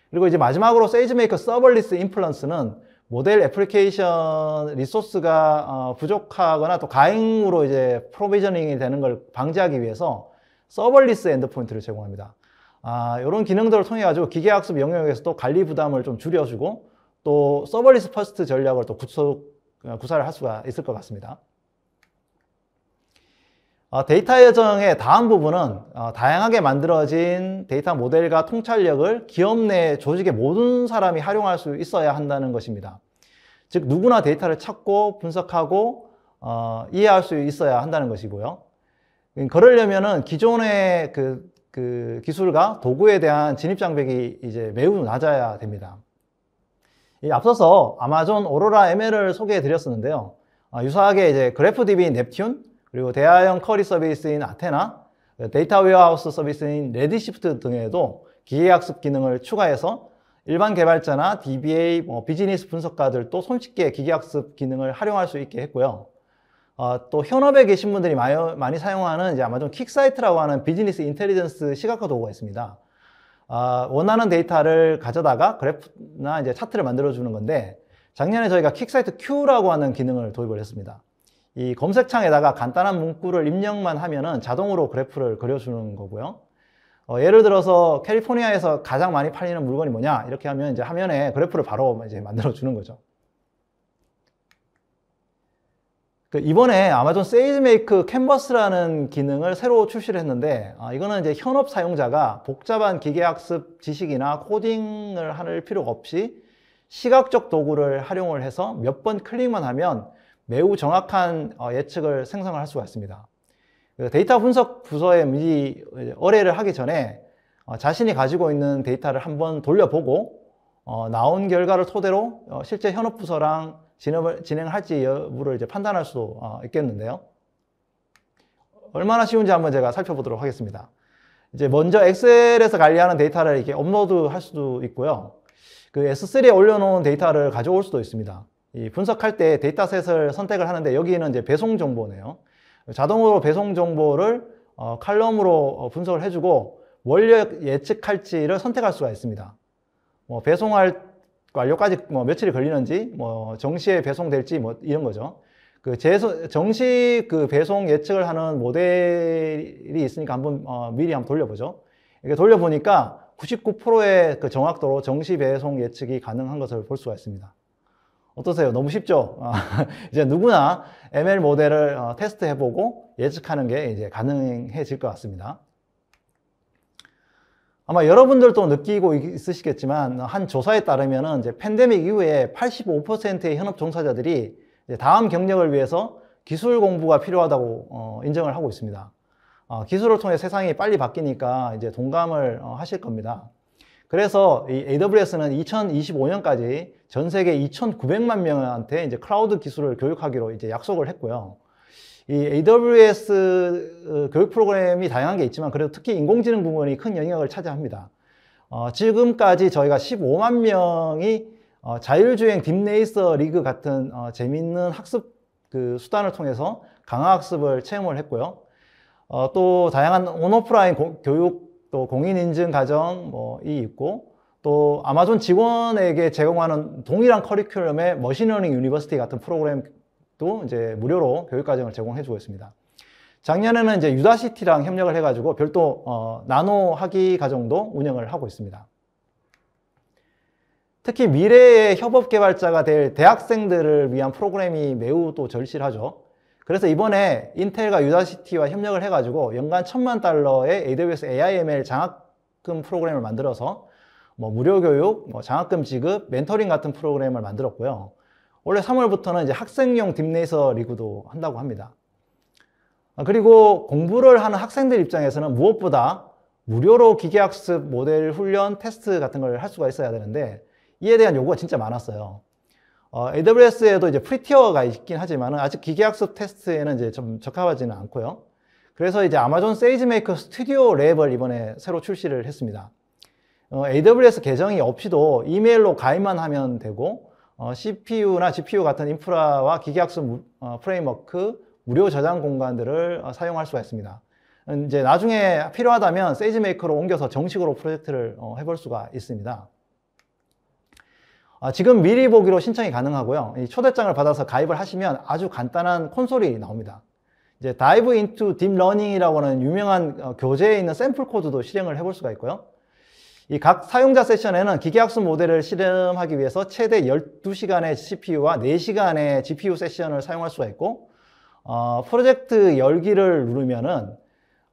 그리고 이제 마지막으로 세이지메이커 서버리스 인플런스는 모델 애플리케이션 리소스가 어, 부족하거나 또 가행으로 이제 프로비저닝이 되는 걸 방지하기 위해서 서버리스 엔드포인트를 제공합니다. 아, 이런 기능들을 통해 가지고 기계학습 영역에서또 관리 부담을 좀 줄여주고 또 서버리스 퍼스트 전략을 또 구축, 구사를 할 수가 있을 것 같습니다. 어, 데이터 예정의 다음 부분은 어, 다양하게 만들어진 데이터 모델과 통찰력을 기업 내 조직의 모든 사람이 활용할 수 있어야 한다는 것입니다. 즉 누구나 데이터를 찾고 분석하고 어, 이해할 수 있어야 한다는 것이고요. 그러려면 기존의 그그 기술과 도구에 대한 진입 장벽이 이제 매우 낮아야 됩니다. 앞서서 아마존 오로라 ML을 소개해 드렸었는데요. 아, 유사하게 이제 그래프DB 넵튠, 그리고 대화형 커리 서비스인 아테나, 데이터 웨어하우스 서비스인 레디시프트 등에도 기계학습 기능을 추가해서 일반 개발자나 DBA, 뭐 비즈니스 분석가들도 손쉽게 기계학습 기능을 활용할 수 있게 했고요. 어, 또 현업에 계신 분들이 많이, 많이 사용하는 이제 아마존 킥사이트라고 하는 비즈니스 인텔리전스 시각화 도구가 있습니다. 어, 원하는 데이터를 가져다가 그래프나 이제 차트를 만들어 주는 건데 작년에 저희가 킥사이트 Q라고 하는 기능을 도입을 했습니다. 이 검색창에다가 간단한 문구를 입력만 하면은 자동으로 그래프를 그려주는 거고요. 어, 예를 들어서 캘리포니아에서 가장 많이 팔리는 물건이 뭐냐 이렇게 하면 이제 화면에 그래프를 바로 이제 만들어 주는 거죠. 그 이번에 아마존 세이즈메이크 캔버스라는 기능을 새로 출시를 했는데 아, 이거는 이제 현업 사용자가 복잡한 기계학습 지식이나 코딩을 할 필요가 없이 시각적 도구를 활용을 해서 몇 번 클릭만 하면 매우 정확한 어, 예측을 생성을 할 수가 있습니다. 그 데이터 분석 부서에 미리 의뢰를 하기 전에 어, 자신이 가지고 있는 데이터를 한번 돌려보고 어, 나온 결과를 토대로 실제 현업 부서랑 진업을 진행할지 여부를 이제 판단할 수 어, 있겠는데요. 얼마나 쉬운지 한번 제가 살펴보도록 하겠습니다. 이제 먼저 엑셀에서 관리하는 데이터를 이렇게 업로드 할 수도 있고요. 그 S3에 올려놓은 데이터를 가져올 수도 있습니다. 이 분석할 때 데이터셋을 선택을 하는데 여기는 이제 배송 정보네요. 자동으로 배송 정보를 어, 칼럼으로 어, 분석을 해주고 원료 예측 할지를 선택할 수가 있습니다. 뭐 배송할 완료까지 뭐 며칠이 걸리는지 뭐 정시에 배송될지 뭐 이런 거죠. 그 재소, 정시 그 배송 예측을 하는 모델이 있으니까 한번 어, 미리 한번 돌려보죠. 이게 돌려보니까 99%의 그 정확도로 정시 배송 예측이 가능한 것을 볼 수가 있습니다. 어떠세요? 너무 쉽죠? 아, 이제 누구나 ML 모델을 어, 테스트해보고 예측하는 게 이제 가능해질 것 같습니다. 아마 여러분들도 느끼고 있으시겠지만 한 조사에 따르면 이제 팬데믹 이후에 85%의 현업 종사자들이 다음 경력을 위해서 기술 공부가 필요하다고 어, 인정을 하고 있습니다. 어, 기술을 통해 세상이 빨리 바뀌니까 이제 동감을 어, 하실 겁니다. 그래서 이 AWS는 2025년까지 전 세계 2,900만 명한테 이제 클라우드 기술을 교육하기로 이제 약속을 했고요. 이 AWS 어, 교육 프로그램이 다양한 게 있지만 그래도 특히 인공지능 부분이 큰 영역을 차지합니다. 어, 지금까지 저희가 15만 명이 어, 자율주행 딥레이서 리그 같은 어, 재밌는 학습 그 수단을 통해서 강화학습을 체험을 했고요. 어, 또 다양한 온오프라인 고, 교육 또 공인인증 과정 뭐 이 있고 또 아마존 직원에게 제공하는 동일한 커리큘럼의 머신러닝 유니버시티 같은 프로그램 또 이제 무료로 교육과정을 제공해주고 있습니다. 작년에는 이제 유다시티랑 협력을 해가지고 별도 어, 나노 학위 과정도 운영을 하고 있습니다. 특히 미래의 협업 개발자가 될 대학생들을 위한 프로그램이 매우 또 절실하죠. 그래서 이번에 인텔과 유다시티와 협력을 해가지고 연간 천만 달러의 AWS AIML 장학금 프로그램을 만들어서 뭐 무료 교육, 뭐 장학금 지급, 멘토링 같은 프로그램을 만들었고요. 원래 3월부터는 이제 학생용 딥네이서 리그도 한다고 합니다. 아, 그리고 공부를 하는 학생들 입장에서는 무엇보다 무료로 기계학습 모델 훈련 테스트 같은 걸 할 수가 있어야 되는데 이에 대한 요구가 진짜 많았어요. 어, AWS에도 이제 프리티어가 있긴 하지만 아직 기계학습 테스트에는 이제 좀 적합하지는 않고요. 그래서 이제 아마존 세이지메이커 스튜디오 랩을 이번에 새로 출시를 했습니다. 어, AWS 계정이 없이도 이메일로 가입만 하면 되고 어, CPU나 GPU 같은 인프라와 기계학습 어, 프레임워크 무료 저장 공간들을 어, 사용할 수가 있습니다. 음, 이제 나중에 필요하다면 세이지메이커로 옮겨서 정식으로 프로젝트를 어, 해볼 수가 있습니다. 어, 지금 미리 보기로 신청이 가능하고요. 초대장을 받아서 가입을 하시면 아주 간단한 콘솔이 나옵니다. 이제 다이브 인투 딥러닝이라고 하는 유명한 어, 교재에 있는 샘플 코드도 실행을 해볼 수가 있고요. 이각 사용자 세션에는 기계학습 모델을 실험하기 위해서 최대 12시간의 CPU와 4시간의 GPU 세션을 사용할 수가 있고 어, 프로젝트 열기를 누르면은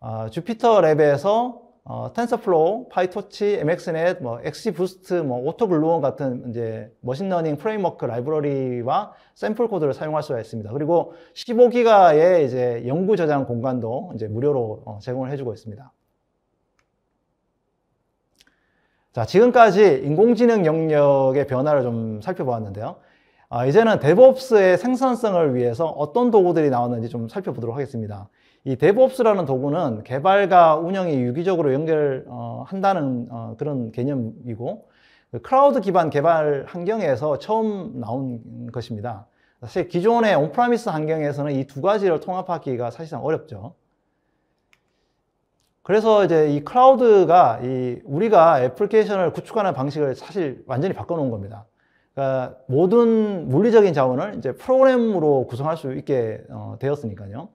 어, 주피터 랩에서 어, 텐서플로우, 파이토치, MXNet, 뭐 XGBoost, 뭐 오토글루온 같은 이제 머신러닝 프레임워크 라이브러리와 샘플 코드를 사용할 수가 있습니다. 그리고 15기가의 이제 연구 저장 공간도 이제 무료로 어, 제공을 해주고 있습니다. 자, 지금까지 인공지능 영역의 변화를 좀 살펴보았는데요. 아, 이제는 데브옵스의 생산성을 위해서 어떤 도구들이 나왔는지 좀 살펴보도록 하겠습니다. 이 데브옵스라는 도구는 개발과 운영이 유기적으로 연결한다는 어, 어, 그런 개념이고 그 클라우드 기반 개발 환경에서 처음 나온 것입니다. 사실 기존의 온프라미스 환경에서는 이 두 가지를 통합하기가 사실상 어렵죠. 그래서 이제 이 클라우드가 이 우리가 애플리케이션을 구축하는 방식을 사실 완전히 바꿔놓은 겁니다. 그러니까 모든 물리적인 자원을 이제 프로그램으로 구성할 수 있게 어, 되었으니까요.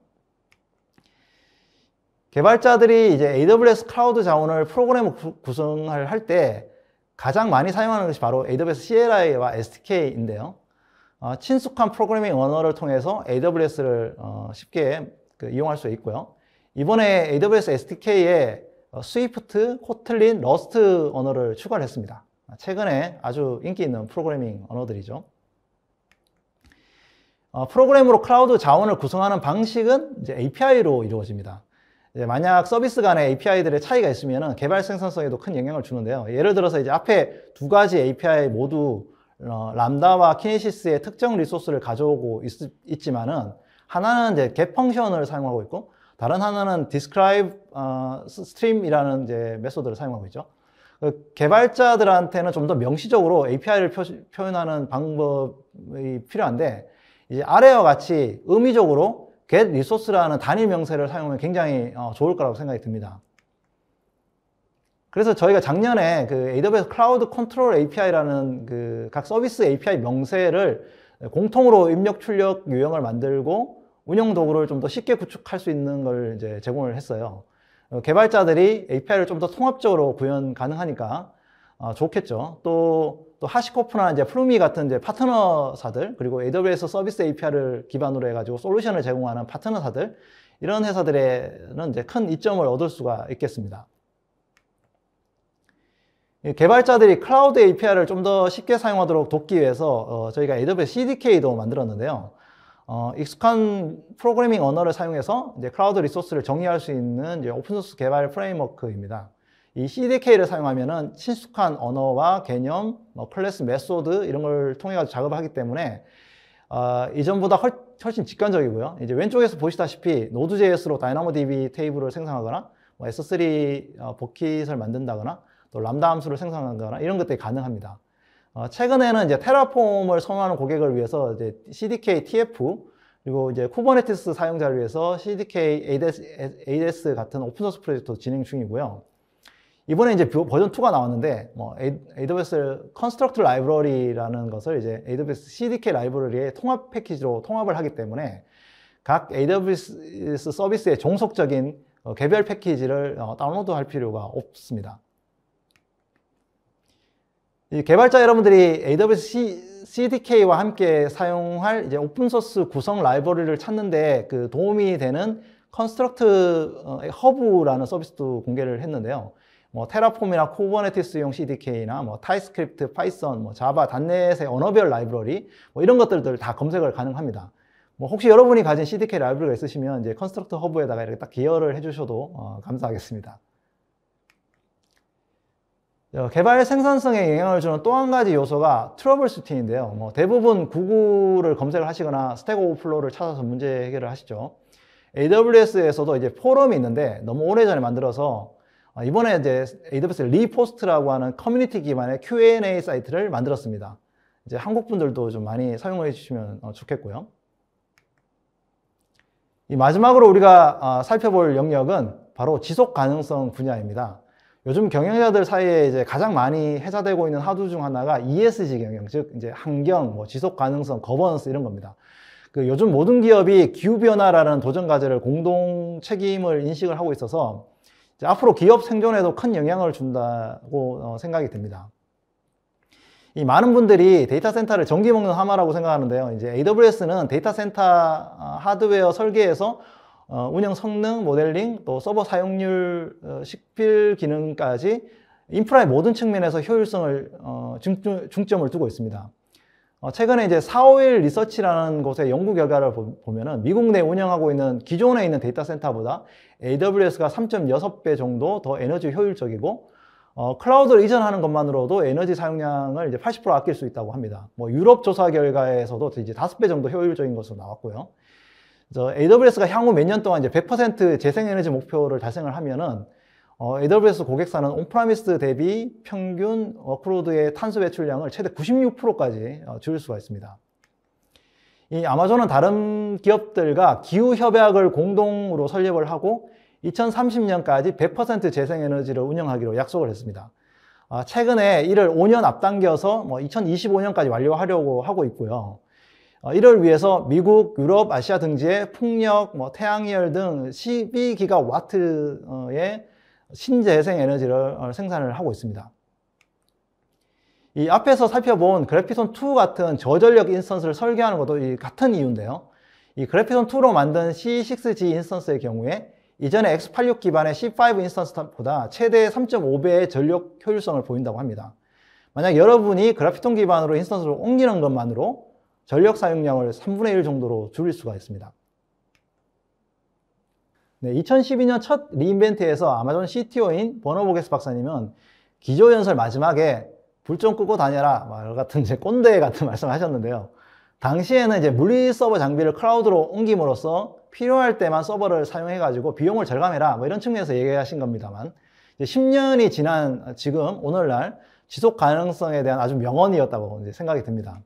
개발자들이 이제 AWS 클라우드 자원을 프로그램 구성을 할때 가장 많이 사용하는 것이 바로 AWS CLI와 SDK인데요. 어, 친숙한 프로그래밍 언어를 통해서 AWS를 어, 쉽게 그, 이용할 수 있고요. 이번에 AWS SDK에 어, 스위프트, 코틀린, 러스트 언어를 추가를 했습니다. 최근에 아주 인기 있는 프로그래밍 언어들이죠. 어, 프로그램으로 클라우드 자원을 구성하는 방식은 이제 API로 이루어집니다. 만약 서비스 간의 API들의 차이가 있으면 개발 생산성에도 큰 영향을 주는데요. 예를 들어서 이제 앞에 두 가지 API 모두 어, 람다와 키네시스의 특정 리소스를 가져오고 있, 지만은 하나는 이제 get 펑션을 사용하고 있고 다른 하나는 describe 어, stream이라는 이제 메소드를 사용하고 있죠. 그 개발자들한테는 좀 더 명시적으로 API를 표시, 표현하는 방법이 필요한데 이제 아래와 같이 의미적으로 get resource라는 단일 명세를 사용하면 굉장히 어, 좋을 거라고 생각이 듭니다. 그래서 저희가 작년에 그 AWS 클라우드 컨트롤 API라는 그 각 서비스 API 명세를 공통으로 입력 출력 유형을 만들고 운영 도구를 좀 더 쉽게 구축할 수 있는 걸 이제 제공을 했어요. 어, 개발자들이 API를 좀 더 통합적으로 구현 가능하니까 어, 좋겠죠. 또, 또 하시코프나 이제 플루미 같은 이제 파트너사들, 그리고 AWS 서비스 API를 기반으로 해가지고 솔루션을 제공하는 파트너사들, 이런 회사들에는 이제 큰 이점을 얻을 수가 있겠습니다. 개발자들이 클라우드 API를 좀 더 쉽게 사용하도록 돕기 위해서 어, 저희가 AWS CDK도 만들었는데요. 어, 익숙한 프로그래밍 언어를 사용해서 이제 클라우드 리소스를 정리할 수 있는 이제 오픈소스 개발 프레임워크입니다. 이 CDK를 사용하면은 친숙한 언어와 개념, 뭐 클래스 메소드 이런 걸 통해 가지고 작업을 하기 때문에 어, 이전보다 훨, 훨씬 직관적이고요. 이제 왼쪽에서 보시다시피 Node.js로 DynamoDB 테이블을 생성하거나 뭐 S3 버킷을 어, 만든다거나 또 람다 함수를 생성하거나 이런 것들이 가능합니다. 어, 최근에는 이제 테라폼을 선호하는 고객을 위해서 이제 CDK TF 그리고 이제 쿠버네티스 사용자를 위해서 CDK ADS, ADS 같은 오픈소스 프로젝트도 진행 중이고요. 이번에 이제 버전 2가 나왔는데 뭐 AWS 컨스트럭트 라이브러리라는 것을 이제 AWS CDK 라이브러리의 통합 패키지로 통합을 하기 때문에 각 AWS 서비스의 종속적인 어, 개별 패키지를 어, 다운로드할 필요가 없습니다. 개발자 여러분들이 AWS CDK와 함께 사용할 이제 오픈소스 구성 라이브러리를 찾는데 그 도움이 되는 컨스트럭트 어, 허브라는 서비스도 공개를 했는데요. 뭐 테라폼이나 코버네티스용 CDK나 뭐 타이스크립트, 파이썬, 뭐 자바, 단넷의 언어별 라이브러리 뭐 이런 것들을 다 검색을 가능합니다. 뭐 혹시 여러분이 가진 CDK 라이브러리가 있으시면 이제 컨스트럭트 허브에다가 이렇게 딱 기여를 해주셔도 어, 감사하겠습니다. 어, 개발 생산성에 영향을 주는 또 한 가지 요소가 트러블 슈팅인데요. 뭐 대부분 구글을 검색을 하시거나 스택 오플로를 찾아서 문제 해결을 하시죠. AWS에서도 이제 포럼이 있는데 너무 오래전에 만들어서 어, 이번에 이제 AWS 리포스트라고 하는 커뮤니티 기반의 Q&A 사이트를 만들었습니다. 이제 한국 분들도 좀 많이 사용해 주시면 어, 좋겠고요. 이 마지막으로 우리가 살펴볼 영역은 바로 지속 가능성 분야입니다. 요즘 경영자들 사이에 이제 가장 많이 회자되고 있는 화두 중 하나가 ESG 경영, 즉 이제 환경, 뭐 지속 가능성, 거버넌스 이런 겁니다. 그 요즘 모든 기업이 기후 변화라는 도전 과제를 공동 책임을 인식을 하고 있어서 앞으로 기업 생존에도 큰 영향을 준다고 어, 생각이 듭니다. 이 많은 분들이 데이터 센터를 전기 먹는 하마라고 생각하는데요. 이제 AWS는 데이터 센터 아, 하드웨어 설계에서 어, 운영 성능, 모델링, 또 서버 사용률, 어, 식필 기능까지 인프라의 모든 측면에서 효율성을 어, 중점, 중점을 두고 있습니다. 어, 최근에 이제 451 리서치라는 곳의 연구 결과를 보면은 미국 내 운영하고 있는 기존에 있는 데이터 센터보다 AWS가 3.6배 정도 더 에너지 효율적이고 어, 클라우드를 이전하는 것만으로도 에너지 사용량을 이제 80% 아낄 수 있다고 합니다. 뭐 유럽 조사 결과에서도 이제 5배 정도 효율적인 것으로 나왔고요. 그래서 AWS가 향후 몇 년 동안 이제 100% 재생에너지 목표를 달성을 하면은 어, AWS 고객사는 온프라미스 대비 평균 워크로드의 탄소 배출량을 최대 96%까지 어, 줄일 수가 있습니다. 이 아마존은 다른 기업들과 기후 협약을 공동으로 설립을 하고 2030년까지 100% 재생에너지를 운영하기로 약속을 했습니다. 어, 최근에 이를 5년 앞당겨서 뭐 2025년까지 완료하려고 하고 있고요. 어, 이를 위해서 미국, 유럽, 아시아 등지에 풍력, 뭐 태양열 등 12기가 와트의 신재생 에너지를 어, 생산을 하고 있습니다. 이 앞에서 살펴본 그래피톤2 같은 저전력 인스턴스를 설계하는 것도 같은 이유인데요. 이 그래피톤2로 만든 C6G 인스턴스의 경우에 이전의 X86 기반의 C5 인스턴스보다 최대 3.5배의 전력 효율성을 보인다고 합니다. 만약 여러분이 그래피톤 기반으로 인스턴스를 옮기는 것만으로 전력 사용량을 3분의 1 정도로 줄일 수가 있습니다. 네, 2012년 첫 리인벤트에서 아마존 CTO인 버너보게스 박사님은 기조연설 마지막에 불 좀 끄고 다녀라 말 같은 이제 꼰대 같은 말씀을 하셨는데요. 당시에는 이제 물리 서버 장비를 클라우드로 옮김으로써 필요할 때만 서버를 사용해가지고 비용을 절감해라 뭐 이런 측면에서 얘기하신 겁니다만 10년이 지난 지금 오늘날 지속 가능성에 대한 아주 명언이었다고 생각이 듭니다.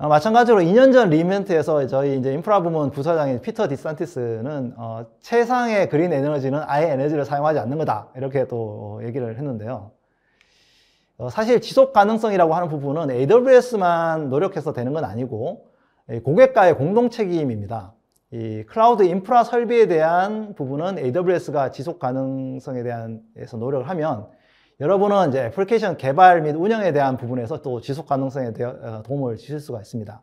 어, 마찬가지로 2년 전 리멘트에서 저희 이제 인프라 부문 부사장인 피터 디산티스는 어, 최상의 그린 에너지는 아예 에너지를 사용하지 않는 거다 이렇게 또 얘기를 했는데요. 어, 사실 지속 가능성이라고 하는 부분은 AWS만 노력해서 되는 건 아니고 고객과의 공동 책임입니다. 이 클라우드 인프라 설비에 대한 부분은 AWS가 지속 가능성에 대한 에서 노력을 하면 여러분은 이제 애플리케이션 개발 및 운영에 대한 부분에서 또 지속 가능성에 대해 어, 도움을 주실 수가 있습니다.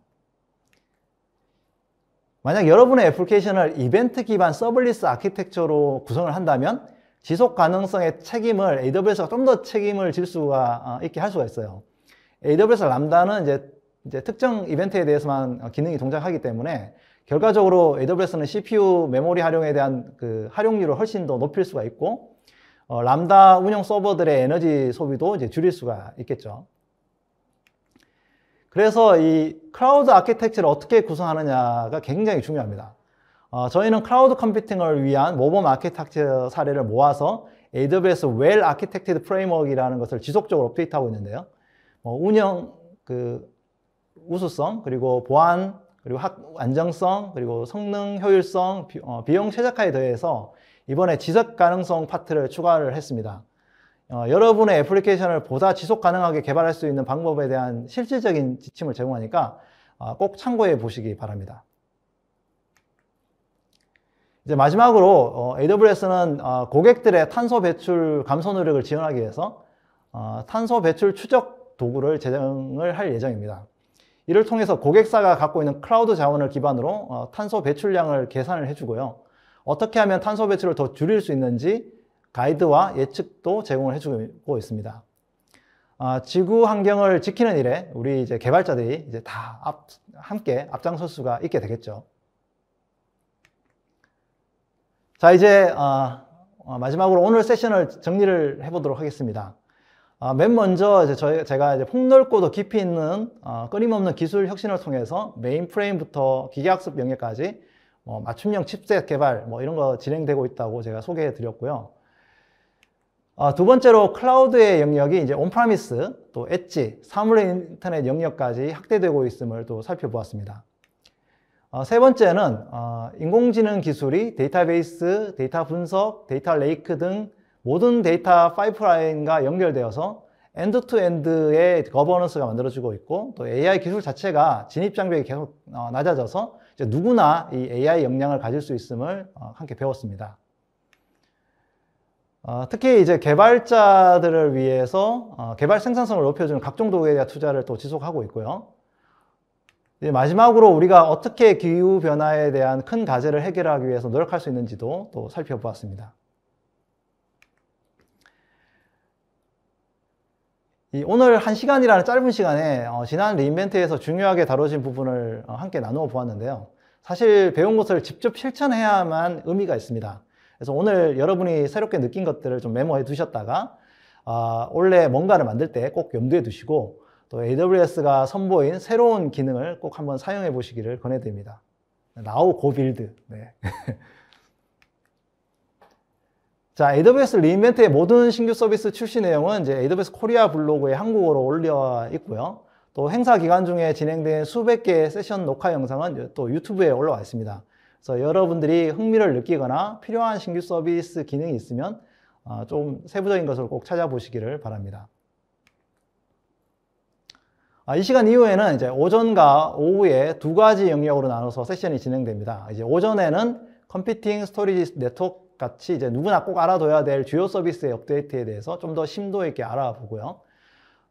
만약 여러분의 애플리케이션을 이벤트 기반 서블리스 아키텍처로 구성을 한다면 지속 가능성의 책임을 AWS가 좀 더 책임을 질 수가 어, 있게 할 수가 있어요. AWS 람다는 이제, 이제 특정 이벤트에 대해서만 어, 기능이 동작하기 때문에 결과적으로 AWS는 CPU 메모리 활용에 대한 그 활용률을 훨씬 더 높일 수가 있고 어, 람다 운영 서버들의 에너지 소비도 이제 줄일 수가 있겠죠. 그래서 이 클라우드 아키텍처를 어떻게 구성하느냐가 굉장히 중요합니다. 어, 저희는 클라우드 컴퓨팅을 위한 모범 아키텍처 사례를 모아서 AWS Well Architected Framework이라는 것을 지속적으로 업데이트하고 있는데요. 뭐 운영 그 우수성 그리고 보안 그리고 학, 안정성 그리고 성능 효율성 비, 어, 비용 최적화에 대해서 이번에 지적 가능성 파트를 추가를 했습니다. 어, 여러분의 애플리케이션을 보다 지속 가능하게 개발할 수 있는 방법에 대한 실질적인 지침을 제공하니까 어, 꼭 참고해 보시기 바랍니다. 이제 마지막으로 어, AWS는 어, 고객들의 탄소 배출 감소 노력을 지원하기 위해서 어, 탄소 배출 추적 도구를 제정을 할 예정입니다. 이를 통해서 고객사가 갖고 있는 클라우드 자원을 기반으로 어, 탄소 배출량을 계산을 해주고요. 어떻게 하면 탄소 배출을 더 줄일 수 있는지 가이드와 예측도 제공을 해주고 있습니다. 어, 지구 환경을 지키는 일에 우리 이제 개발자들이 이제 다 앞, 함께 앞장설 수가 있게 되겠죠. 자, 이제 어, 마지막으로 오늘 세션을 정리를 해보도록 하겠습니다. 맨 먼저 이제 저희, 제가 이제 폭넓고도 깊이 있는 끊임없는 기술 혁신을 통해서 메인프레임부터 기계학습 영역까지 어, 맞춤형 칩셋 개발 뭐 이런 거 진행되고 있다고 제가 소개해 드렸고요. 어, 두 번째로 클라우드의 영역이 이제 온프라미스, 또 엣지, 사물 인터넷 영역까지 확대되고 있음을 또 살펴보았습니다. 어, 세 번째는 어, 인공지능 기술이 데이터베이스, 데이터 분석, 데이터 레이크 등 모든 데이터 파이프라인과 연결되어서 엔드투엔드의 거버넌스가 만들어지고 있고 또 AI 기술 자체가 진입 장벽이 계속 어, 낮아져서 누구나 이 AI 역량을 가질 수 있음을 어, 함께 배웠습니다. 어, 특히 이제 개발자들을 위해서 어, 개발 생산성을 높여주는 각종 도구에 대한 투자를 또 지속하고 있고요. 마지막으로 우리가 어떻게 기후 변화에 대한 큰 과제를 해결하기 위해서 노력할 수 있는지도 또 살펴보았습니다. 오늘 한 시간이라는 짧은 시간에 어, 지난 리인벤트에서 중요하게 다뤄진 부분을 어, 함께 나누어 보았는데요. 사실 배운 것을 직접 실천해야만 의미가 있습니다. 그래서 오늘 여러분이 새롭게 느낀 것들을 좀 메모해 두셨다가 원래 아, 뭔가를 만들 때 꼭 염두에 두시고 또 AWS가 선보인 새로운 기능을 꼭 한번 사용해 보시기를 권해드립니다. 나우 고빌드. 네. 자, AWS 리인벤트의 모든 신규 서비스 출시 내용은 이제 AWS 코리아 블로그에 한국어로 올려 있고요. 또 행사 기간 중에 진행된 수백 개의 세션 녹화 영상은 또 유튜브에 올라와 있습니다. 그래서 여러분들이 흥미를 느끼거나 필요한 신규 서비스 기능이 있으면 어, 좀 세부적인 것을 꼭 찾아보시기를 바랍니다. 아, 이 시간 이후에는 이제 오전과 오후에 두 가지 영역으로 나눠서 세션이 진행됩니다. 이제 오전에는 컴퓨팅 스토리지 네트워크 같이 이제 누구나 꼭 알아둬야 될 주요 서비스의 업데이트에 대해서 좀 더 심도 있게 알아보고요.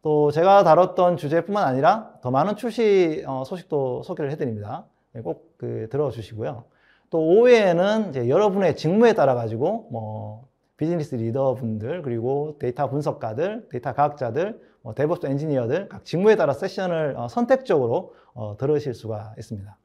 또 제가 다뤘던 주제뿐만 아니라 더 많은 출시 어, 소식도 소개를 해드립니다. 네, 꼭그 들어주시고요. 또 오후에는 여러분의 직무에 따라 가지고 뭐 비즈니스 리더분들 그리고 데이터 분석가들, 데이터 과학자들, 뭐데브스 엔지니어들 각 직무에 따라 세션을 어, 선택적으로 어, 들으실 수가 있습니다.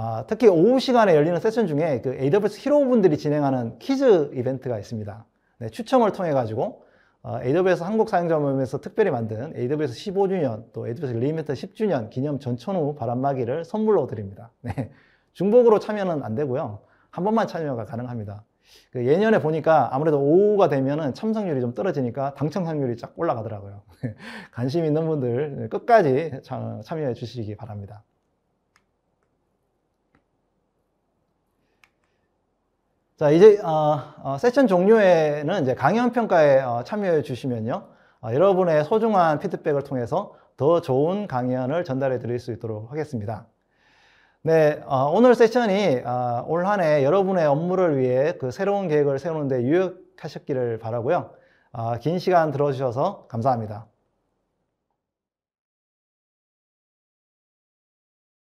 아, 특히 오후 시간에 열리는 세션 중에 그 AWS 히로우분들이 진행하는 퀴즈 이벤트가 있습니다. 네, 추첨을 통해 가지고 어, AWS 한국 사용자 모임에서 특별히 만든 AWS 15주년 또 AWS 리미터 10주년 기념 전천후 바람막이를 선물로 드립니다. 네, 중복으로 참여는 안 되고요. 한 번만 참여가 가능합니다. 그 예년에 보니까 아무래도 오후가 되면은 참석률이 좀 떨어지니까 당첨 확률이 쫙 올라가더라고요. 관심 있는 분들 끝까지 참, 참여해 주시기 바랍니다. 자 이제 어, 어, 세션 종료에는 이제 강연 평가에 어, 참여해 주시면요 어, 여러분의 소중한 피드백을 통해서 더 좋은 강연을 전달해 드릴 수 있도록 하겠습니다 네 어, 오늘 세션이 어, 올한 해 여러분의 업무를 위해 그 새로운 계획을 세우는데 유익하셨기를 바라고요 어, 긴 시간 들어주셔서 감사합니다